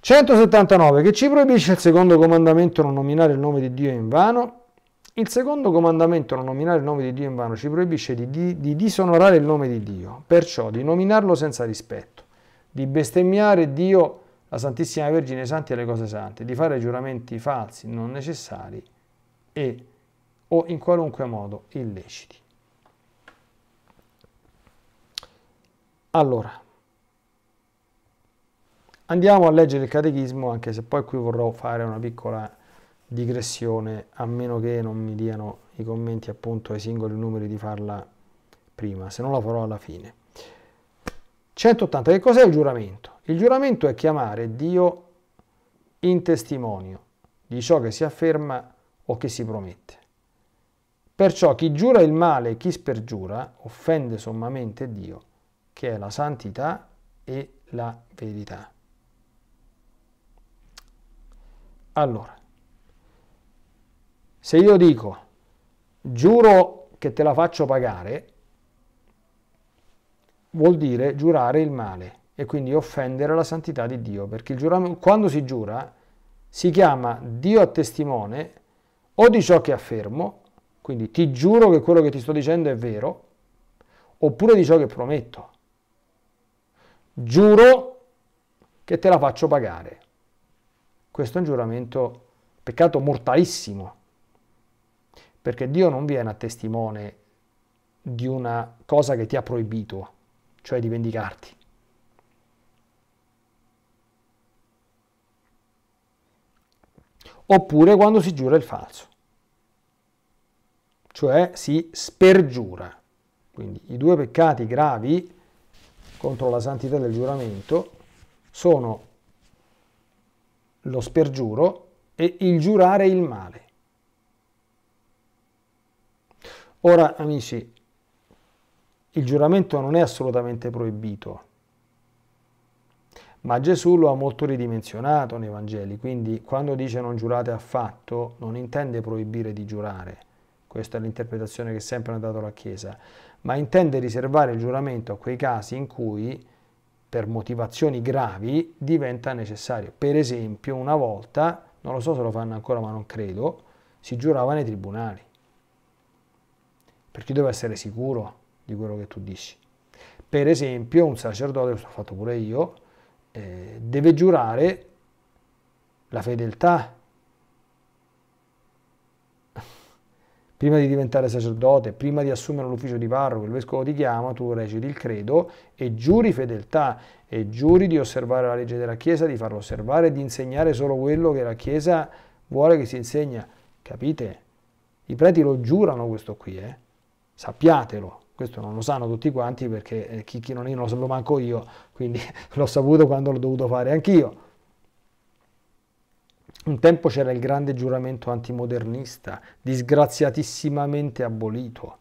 179. Che ci proibisce il secondo comandamento non nominare il nome di Dio in vano? Il secondo comandamento non nominare il nome di Dio in vano ci proibisce di, di, di disonorare il nome di Dio, perciò di nominarlo senza rispetto, di bestemmiare Dio, la Santissima Vergine, i Santi e le cose sante, di fare giuramenti falsi, non necessari e o in qualunque modo illeciti. Allora, Andiamo a leggere il catechismo, anche se poi qui vorrò fare una piccola digressione, a meno che non mi diano i commenti appunto ai singoli numeri di farla prima, se non la farò alla fine. 180. Che cos'è il giuramento? Il giuramento è chiamare Dio in testimonio di ciò che si afferma o che si promette. Perciò chi giura il male e chi spergiura offende sommamente Dio, che è la santità e la verità. Allora, se io dico giuro che te la faccio pagare, vuol dire giurare il male e quindi offendere la santità di Dio, perché il giuramento, quando si giura si chiama Dio a testimone o di ciò che affermo, quindi ti giuro che quello che ti sto dicendo è vero, oppure di ciò che prometto. Giuro che te la faccio pagare. Questo è un giuramento, peccato mortalissimo, perché Dio non viene a testimone di una cosa che ti ha proibito, cioè di vendicarti. Oppure quando si giura il falso, cioè si spergiura. Quindi i due peccati gravi contro la santità del giuramento sono lo spergiuro e il giurare il male. Ora, amici, il giuramento non è assolutamente proibito, ma Gesù lo ha molto ridimensionato nei Vangeli, quindi quando dice non giurate affatto non intende proibire di giurare, questa è l'interpretazione che sempre ha dato la Chiesa, ma intende riservare il giuramento a quei casi in cui per motivazioni gravi diventa necessario. Per esempio, una volta, non lo so se lo fanno ancora, ma non credo, si giurava nei tribunali. Perché devo essere sicuro di quello che tu dici. Per esempio, un sacerdote, questo l'ho fatto pure io, eh, deve giurare la fedeltà prima di diventare sacerdote, prima di assumere l'ufficio di parroco, il vescovo ti chiama, tu reciti il credo e giuri fedeltà e giuri di osservare la legge della Chiesa, di farlo osservare e di insegnare solo quello che la Chiesa vuole che si insegna. Capite? I preti lo giurano questo qui, eh? sappiatelo. Questo non lo sanno tutti quanti perché eh, chi, chi non, io non lo sapevo manco io, quindi l'ho saputo quando l'ho dovuto fare anch'io. Un tempo c'era il grande giuramento antimodernista, disgraziatissimamente abolito.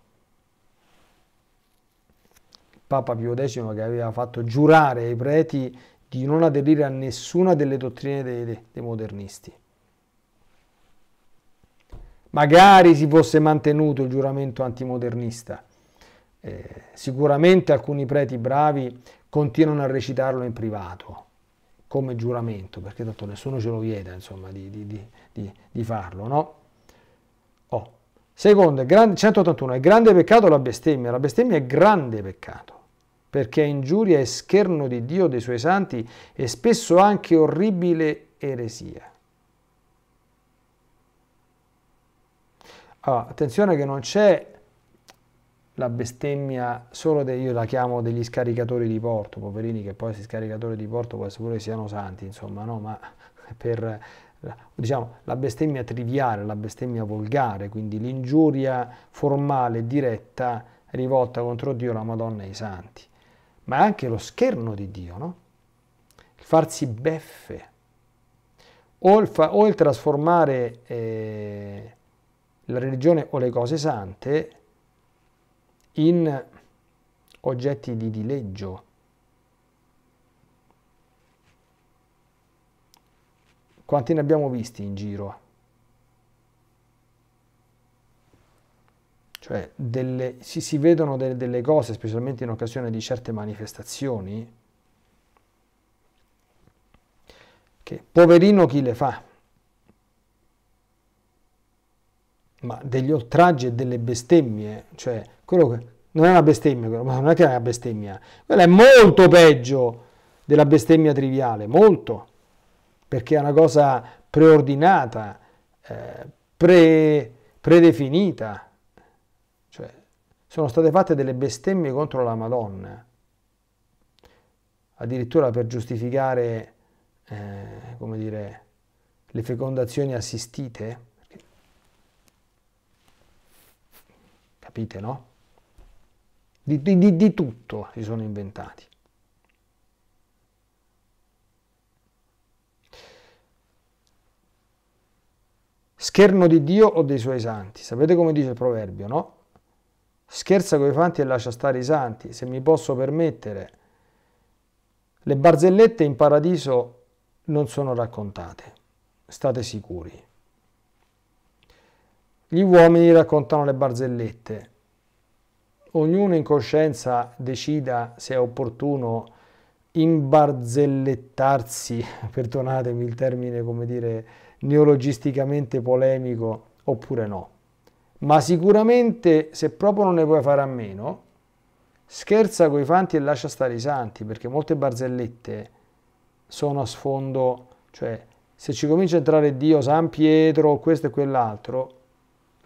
Il Papa Pio X che aveva fatto giurare ai preti di non aderire a nessuna delle dottrine dei, dei modernisti. Magari si fosse mantenuto il giuramento antimodernista. Eh, sicuramente alcuni preti bravi continuano a recitarlo in privato come giuramento, perché tanto nessuno ce lo vieta insomma, di, di, di, di farlo, no? Oh. Secondo, 181, è grande peccato la bestemmia, la bestemmia è grande peccato, perché è ingiuria e scherno di Dio, dei suoi santi, e spesso anche orribile eresia. Ah, attenzione che non c'è la bestemmia solo de, io la chiamo degli scaricatori di porto, poverini che poi questi scaricatori di porto può essere pure siano santi, insomma, no, ma per diciamo, la bestemmia triviale, la bestemmia volgare, quindi l'ingiuria formale diretta rivolta contro Dio, la Madonna e i santi, ma anche lo scherno di Dio, no? Il farsi beffe o il, fa, o il trasformare eh, la religione o le cose sante in oggetti di dileggio. Quanti ne abbiamo visti in giro? Cioè, delle, si, si, vedono delle, delle cose, specialmente in occasione di certe manifestazioni, che poverino chi le fa. ma degli oltraggi e delle bestemmie, cioè quello che non è una bestemmia, ma non è che è una bestemmia, quella è molto peggio della bestemmia triviale, molto, perché è una cosa preordinata, eh, pre, predefinita, cioè sono state fatte delle bestemmie contro la Madonna, addirittura per giustificare, eh, come dire, le fecondazioni assistite, Capite, no? Di, di, di tutto si sono inventati. Scherno di Dio o dei suoi santi? Sapete come dice il proverbio, no? Scherza con i fanti e lascia stare i santi, se mi posso permettere. Le barzellette in paradiso non sono raccontate, state sicuri. Gli uomini raccontano le barzellette. Ognuno in coscienza decida se è opportuno imbarzellettarsi, perdonatemi il termine, come dire, neologisticamente polemico, oppure no. Ma sicuramente se proprio non ne puoi fare a meno, scherza coi fanti e lascia stare i santi, perché molte barzellette sono a sfondo, cioè se ci comincia a entrare Dio, San Pietro, questo e quell'altro,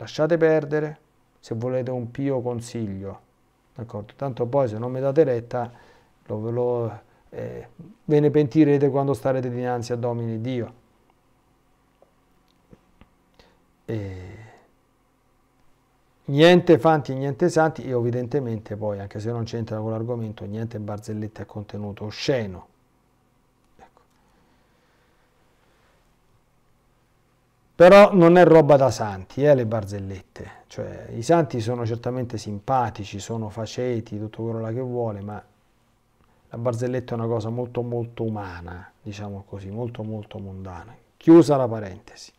lasciate perdere se volete un pio consiglio, d'accordo? Tanto poi se non mi date retta lo, lo, eh, ve ne pentirete quando starete dinanzi a Domini Dio. E niente fanti, niente santi e evidentemente poi, anche se non c'entra con l'argomento, niente barzellette a contenuto osceno. Però non è roba da santi, eh, le barzellette. Cioè, i santi sono certamente simpatici, sono faceti, tutto quello che vuole, ma la barzelletta è una cosa molto molto umana, diciamo così, molto molto mondana. Chiusa la parentesi.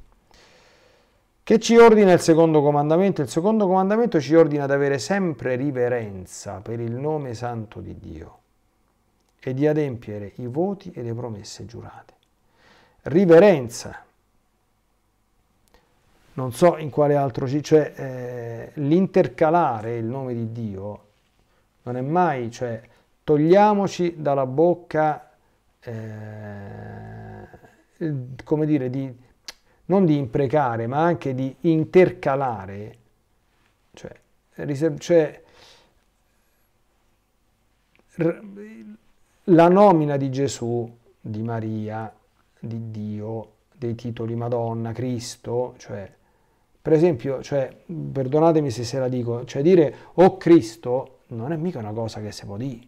Che ci ordina il secondo comandamento? Il secondo comandamento ci ordina di avere sempre riverenza per il nome santo di Dio e di adempiere i voti e le promesse giurate. Riverenza, non so in quale altro, cioè eh, l'intercalare il nome di Dio non è mai, cioè togliamoci dalla bocca, eh, come dire, di, non di imprecare, ma anche di intercalare, cioè, cioè la nomina di Gesù, di Maria, di Dio, dei titoli Madonna, Cristo, cioè per esempio, cioè, perdonatemi se se la dico, cioè dire oh Cristo non è mica una cosa che si può dire.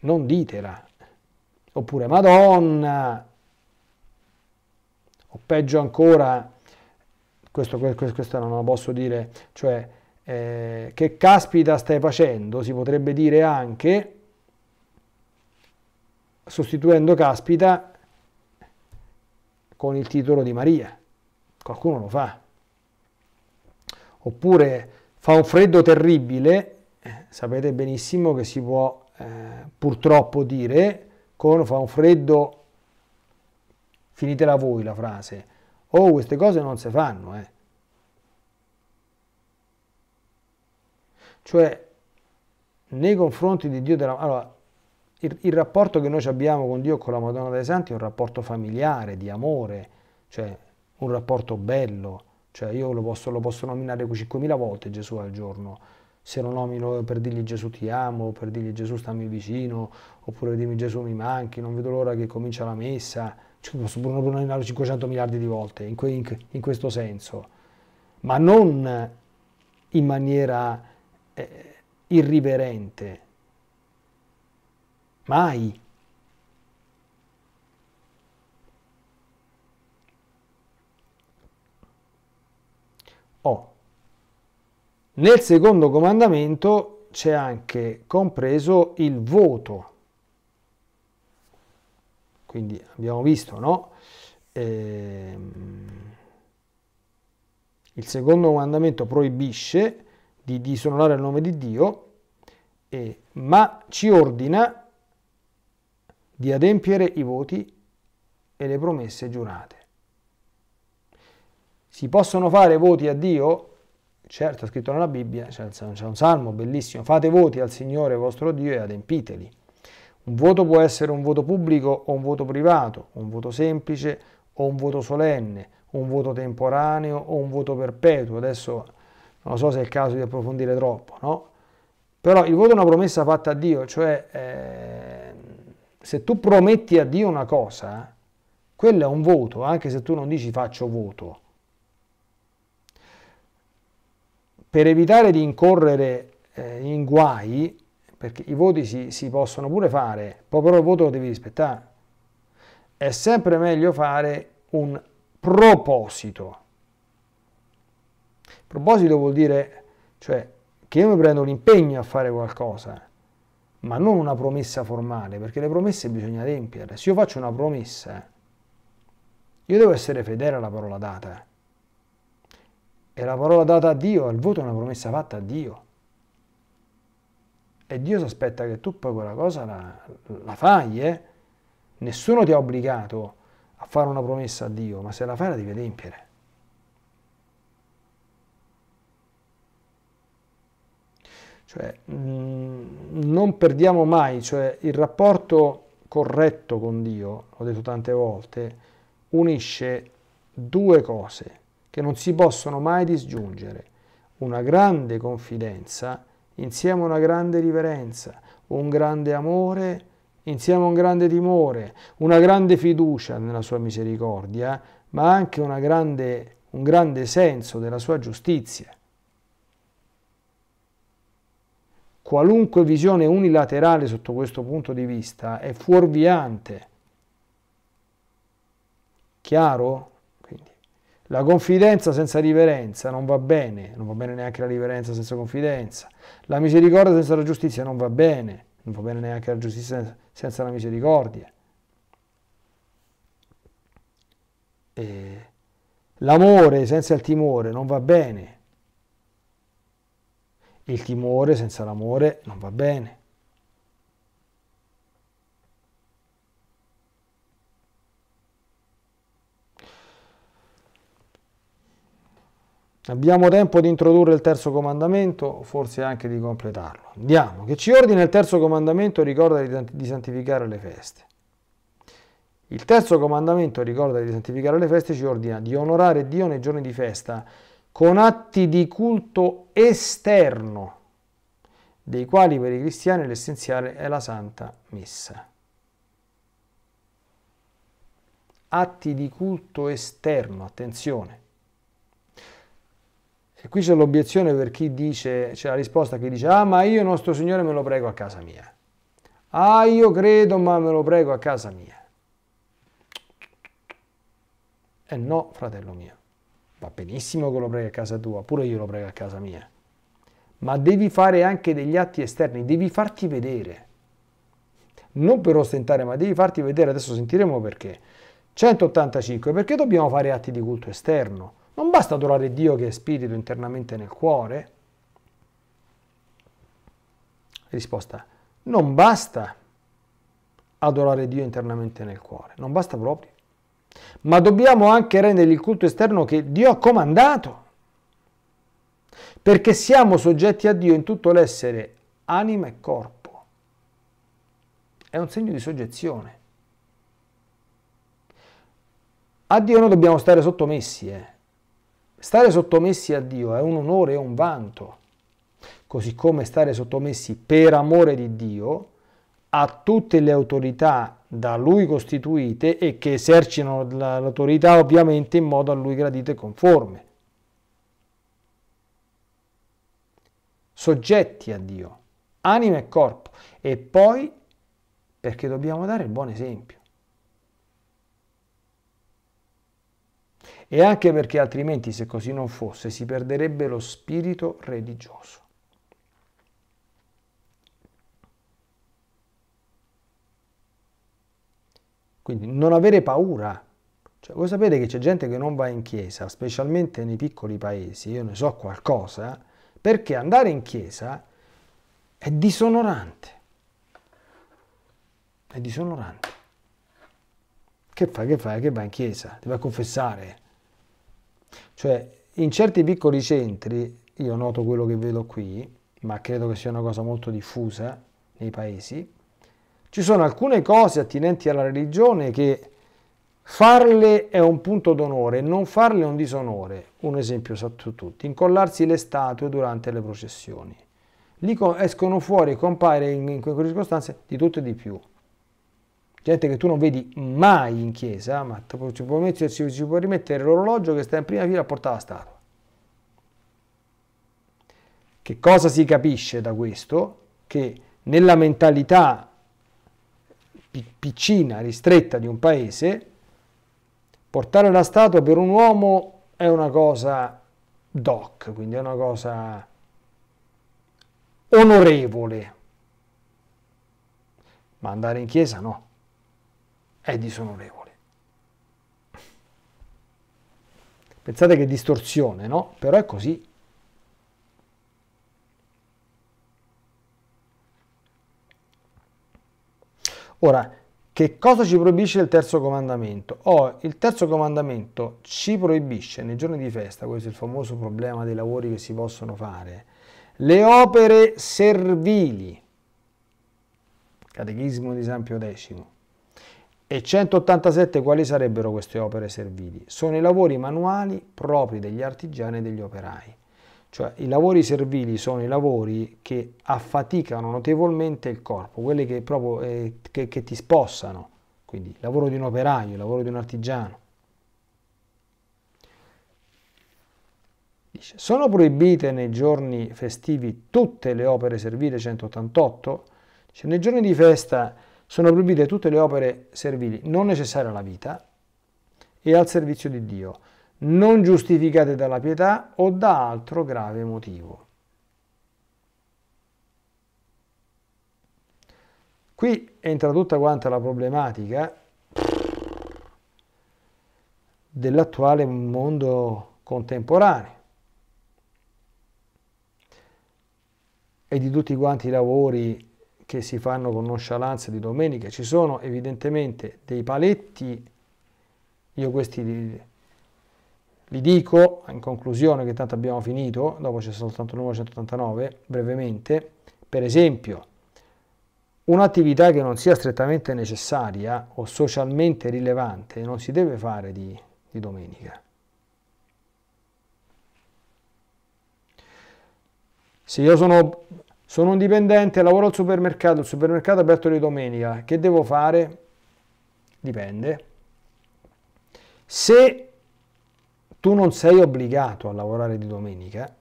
Non ditela. Oppure Madonna. O peggio ancora, questo, questo non lo posso dire, cioè eh, che caspita stai facendo, si potrebbe dire anche, sostituendo caspita con il titolo di Maria. Qualcuno lo fa. Oppure fa un freddo terribile, eh, sapete benissimo che si può eh, purtroppo dire con fa un freddo, finitela voi la frase. Oh, queste cose non si fanno, eh. Cioè, nei confronti di Dio della... Allora, il, il rapporto che noi abbiamo con Dio e con la Madonna dei Santi è un rapporto familiare, di amore, cioè un rapporto bello. Cioè io lo posso, lo posso nominare 5.000 volte Gesù al giorno, se lo nomino per dirgli Gesù ti amo, per dirgli Gesù stammi vicino, oppure dimmi Gesù mi manchi, non vedo l'ora che comincia la messa, cioè, posso pure nominarlo 500 miliardi di volte in, que, in, in, questo senso, ma non in maniera eh, irriverente, Mai. Oh. Nel secondo comandamento c'è anche compreso il voto. Quindi abbiamo visto, no? Ehm, il secondo comandamento proibisce di disonorare il nome di Dio, eh, ma ci ordina di adempiere i voti e le promesse giurate. Si possono fare voti a Dio? Certo, è scritto nella Bibbia, c'è un salmo bellissimo, fate voti al Signore vostro Dio e adempiteli. Un voto può essere un voto pubblico o un voto privato, un voto semplice o un voto solenne, un voto temporaneo o un voto perpetuo. Adesso non so se è il caso di approfondire troppo, no? Però il voto è una promessa fatta a Dio, cioè eh, se tu prometti a Dio una cosa, quello è un voto, anche se tu non dici faccio voto. Per evitare di incorrere eh, in guai, perché i voti si, si possono pure fare, però il voto lo devi rispettare, è sempre meglio fare un proposito. Proposito vuol dire, cioè, che io mi prendo un impegno a fare qualcosa ma non una promessa formale, perché le promesse bisogna adempiere. Se io faccio una promessa, eh, io devo essere fedele alla parola data. Eh. E la parola data a Dio, il voto è una promessa fatta a Dio. E Dio si aspetta che tu poi quella cosa la, la fai, eh? Nessuno ti ha obbligato a fare una promessa a Dio, ma se la fai la devi adempiere. Cioè, mm, non perdiamo mai, cioè, il rapporto corretto con Dio, l'ho detto tante volte, unisce due cose che non si possono mai disgiungere, una grande confidenza insieme a una grande riverenza, un grande amore insieme a un grande timore, una grande fiducia nella sua misericordia, ma anche grande, un grande senso della sua giustizia. Qualunque visione unilaterale sotto questo punto di vista è fuorviante. Chiaro? Quindi, la confidenza senza riverenza non va bene, non va bene neanche la riverenza senza confidenza. La misericordia senza la giustizia non va bene, non va bene neanche la giustizia senza la misericordia. E l'amore senza il timore non va bene, il timore senza l'amore non va bene. Abbiamo tempo di introdurre il terzo comandamento, forse anche di completarlo. Andiamo, che ci ordina il terzo comandamento ricorda di santificare le feste. Il terzo comandamento ricorda di santificare le feste ci ordina di onorare Dio nei giorni di festa con atti di culto esterno, dei quali per i cristiani l'essenziale è la Santa Messa. Atti di culto esterno, attenzione. E qui c'è l'obiezione per chi dice, c'è la risposta che dice, ah ma io nostro Signore me lo prego a casa mia. Ah io credo ma me lo prego a casa mia. E eh no, fratello mio va benissimo che lo preghi a casa tua, pure io lo prego a casa mia. Ma devi fare anche degli atti esterni, devi farti vedere. Non per ostentare, ma devi farti vedere, adesso sentiremo perché. 185, perché dobbiamo fare atti di culto esterno? Non basta adorare Dio che è spirito internamente nel cuore? Risposta, non basta adorare Dio internamente nel cuore, non basta proprio ma dobbiamo anche rendere il culto esterno che Dio ha comandato, perché siamo soggetti a Dio in tutto l'essere, anima e corpo. È un segno di soggezione. A Dio noi dobbiamo stare sottomessi. Eh. Stare sottomessi a Dio è un onore, è un vanto, così come stare sottomessi per amore di Dio a tutte le autorità da lui costituite e che esercitano l'autorità ovviamente in modo a lui gradito e conforme. Soggetti a Dio, anima e corpo. E poi perché dobbiamo dare il buon esempio. E anche perché altrimenti se così non fosse si perderebbe lo spirito religioso. Quindi non avere paura. Cioè, voi sapete che c'è gente che non va in chiesa, specialmente nei piccoli paesi, io ne so qualcosa, perché andare in chiesa è disonorante. È disonorante. Che fai? Che fai? Che vai in chiesa? Ti vai a confessare? Cioè, in certi piccoli centri, io noto quello che vedo qui, ma credo che sia una cosa molto diffusa nei paesi, ci sono alcune cose attinenti alla religione che farle è un punto d'onore, non farle è un disonore. Un esempio sotto tutti, incollarsi le statue durante le processioni. Lì escono fuori, e compare in, quelle circostanze di tutto e di più gente che tu non vedi mai in chiesa, ma ci puoi, metterci, ci può rimettere l'orologio che sta in prima fila a portare la statua. Che cosa si capisce da questo? Che nella mentalità piccina, ristretta di un paese, portare la statua per un uomo è una cosa doc, quindi è una cosa onorevole, ma andare in chiesa no, è disonorevole. Pensate che distorsione, no? Però è così. Ora, che cosa ci proibisce il terzo comandamento? Oh, il terzo comandamento ci proibisce nei giorni di festa, questo è il famoso problema dei lavori che si possono fare, le opere servili, Catechismo di San Pio X, e 187 quali sarebbero queste opere servili? Sono i lavori manuali propri degli artigiani e degli operai. Cioè i lavori servili sono i lavori che affaticano notevolmente il corpo, quelli che, proprio, eh, che, che ti spossano, quindi il lavoro di un operaio, il lavoro di un artigiano. Dice, sono proibite nei giorni festivi tutte le opere servili 188? Dice, nei giorni di festa sono proibite tutte le opere servili non necessarie alla vita e al servizio di Dio, non giustificate dalla pietà o da altro grave motivo. Qui entra tutta quanta la problematica dell'attuale mondo contemporaneo e di tutti quanti i lavori che si fanno con nonchalance di domenica. Ci sono evidentemente dei paletti, io questi li, vi dico, in conclusione, che tanto abbiamo finito, dopo c'è soltanto il numero 189, brevemente, per esempio, un'attività che non sia strettamente necessaria o socialmente rilevante non si deve fare di, di domenica. Se io sono, sono un dipendente, lavoro al supermercato, il supermercato è aperto di domenica, che devo fare? Dipende. Se tu non sei obbligato a lavorare di domenica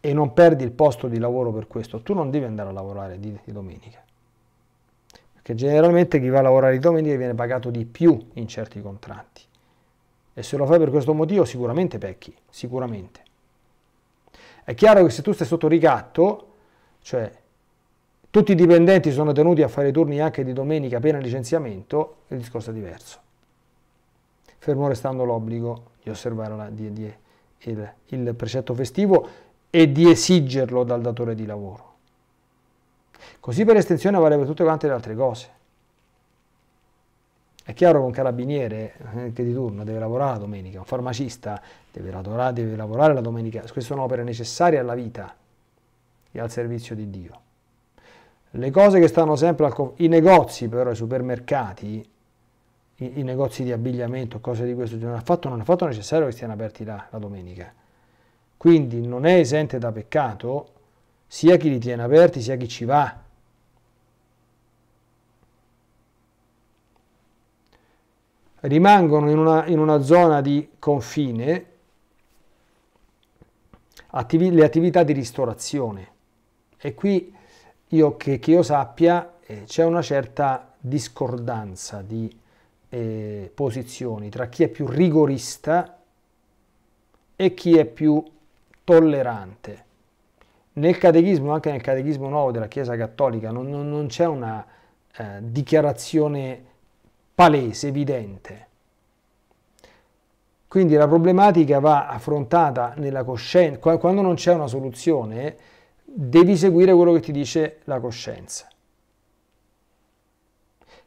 e non perdi il posto di lavoro per questo, tu non devi andare a lavorare di, di domenica. Perché generalmente chi va a lavorare di domenica viene pagato di più in certi contratti. E se lo fai per questo motivo sicuramente pecchi, sicuramente. È chiaro che se tu stai sotto ricatto, cioè tutti i dipendenti sono tenuti a fare turni anche di domenica appena licenziamento, il discorso è diverso fermo restando l'obbligo di osservare la, di, di, il, il precetto festivo e di esigerlo dal datore di lavoro. Così per estensione vale per tutte quante le altre cose. È chiaro che un carabiniere eh, che di turno deve lavorare la domenica, un farmacista deve lavorare, deve lavorare la domenica, queste sono opere necessarie alla vita e al servizio di Dio. Le cose che stanno sempre al... Co- I negozi però, i supermercati, i, i negozi di abbigliamento, cose di questo genere, non è affatto, non è affatto necessario che stiano aperti là, la domenica. Quindi non è esente da peccato sia chi li tiene aperti sia chi ci va. Rimangono in una, in una zona di confine attivi, le attività di ristorazione e qui io che, che io sappia eh, c'è una certa discordanza di eh, posizioni tra chi è più rigorista e chi è più tollerante. Nel catechismo, anche nel catechismo nuovo della Chiesa Cattolica, non, non, non c'è una eh, dichiarazione palese, evidente. Quindi la problematica va affrontata nella coscienza, quando non c'è una soluzione devi seguire quello che ti dice la coscienza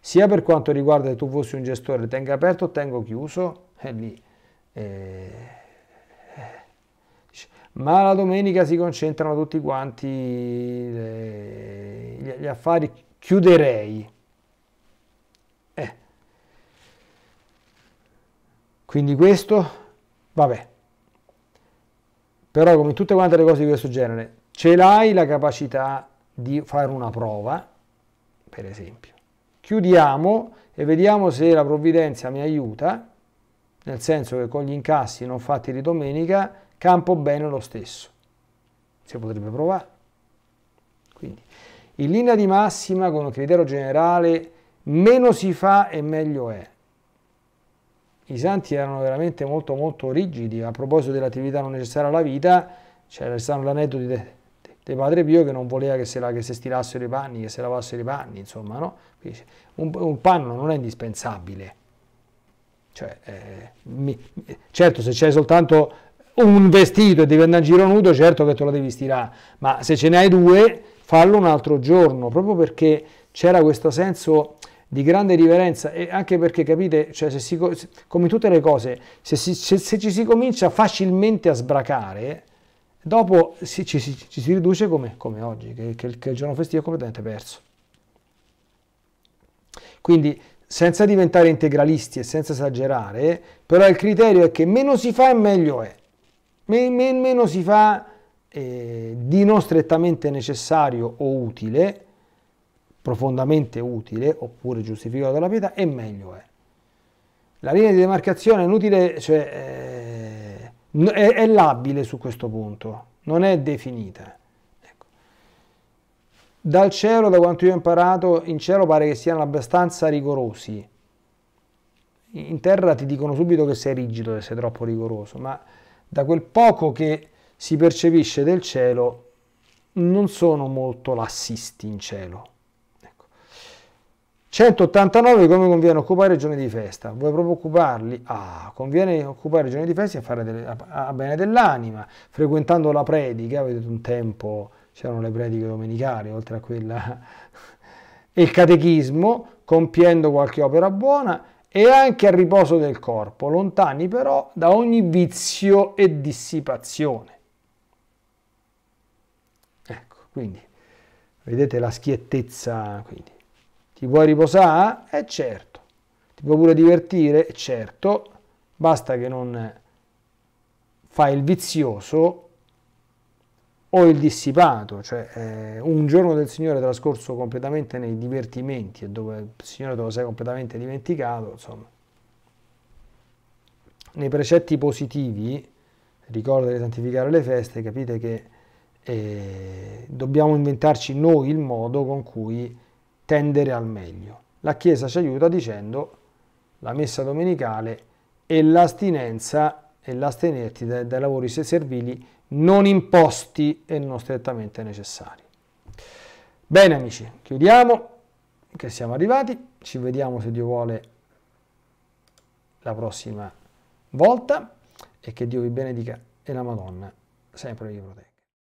sia per quanto riguarda tu fossi un gestore, tengo aperto o tengo chiuso, è lì. Eh, ma la domenica si concentrano tutti quanti le, gli affari, chiuderei. Eh. Quindi questo, vabbè. Però come tutte quante le cose di questo genere, ce l'hai la capacità di fare una prova, per esempio chiudiamo e vediamo se la provvidenza mi aiuta, nel senso che con gli incassi non fatti di domenica, campo bene lo stesso. Si potrebbe provare. Quindi, in linea di massima, con un criterio generale, meno si fa e meglio è. I santi erano veramente molto molto rigidi, a proposito dell'attività non necessaria alla vita, c'era stato l'aneddoto di De Padre Pio che non voleva che se, la, che se stilassero i panni, che se lavassero i panni, insomma, no? Un, un panno non è indispensabile. Cioè, eh, mi, certo, se c'hai soltanto un vestito e devi andare in giro nudo, certo che te lo devi stirare, ma se ce ne hai due, fallo un altro giorno, proprio perché c'era questo senso di grande riverenza e anche perché capite, cioè, si, come tutte le cose, se, si, se, se ci si comincia facilmente a sbracare, Dopo si, ci, ci, ci, si riduce come, come oggi, che, che, che il giorno festivo è completamente perso. Quindi senza diventare integralisti e senza esagerare, però il criterio è che meno si fa e meglio è. Men, men, meno si fa eh, di non strettamente necessario o utile, profondamente utile, oppure giustificato dalla pietà, e meglio è. La linea di demarcazione è inutile, cioè... Eh, è, è labile su questo punto, non è definita. Ecco. Dal cielo, da quanto io ho imparato, in cielo pare che siano abbastanza rigorosi. In terra ti dicono subito che sei rigido, che sei troppo rigoroso, ma da quel poco che si percepisce del cielo non sono molto lassisti in cielo. 189 come conviene occupare i giorni di festa? Vuoi proprio occuparli? Ah, conviene occupare i giorni di festa e fare delle, a, a, bene dell'anima, frequentando la predica, vedete un tempo c'erano le prediche domenicali, oltre a quella, il catechismo, compiendo qualche opera buona e anche al riposo del corpo, lontani però da ogni vizio e dissipazione. Ecco, quindi vedete la schiettezza. Quindi. Ti puoi riposare? Eh certo. Ti puoi pure divertire? Eh, certo. Basta che non fai il vizioso o il dissipato, cioè eh, un giorno del Signore trascorso completamente nei divertimenti e dove il Signore te lo sei completamente dimenticato, insomma. Nei precetti positivi, ricorda di santificare le feste, capite che eh, dobbiamo inventarci noi il modo con cui tendere al meglio. La Chiesa ci aiuta dicendo la messa domenicale e l'astinenza e l'astenerti dai, dai lavori servili non imposti e non strettamente necessari. Bene amici, chiudiamo che siamo arrivati, ci vediamo se Dio vuole la prossima volta e che Dio vi benedica e la Madonna sempre vi protegga.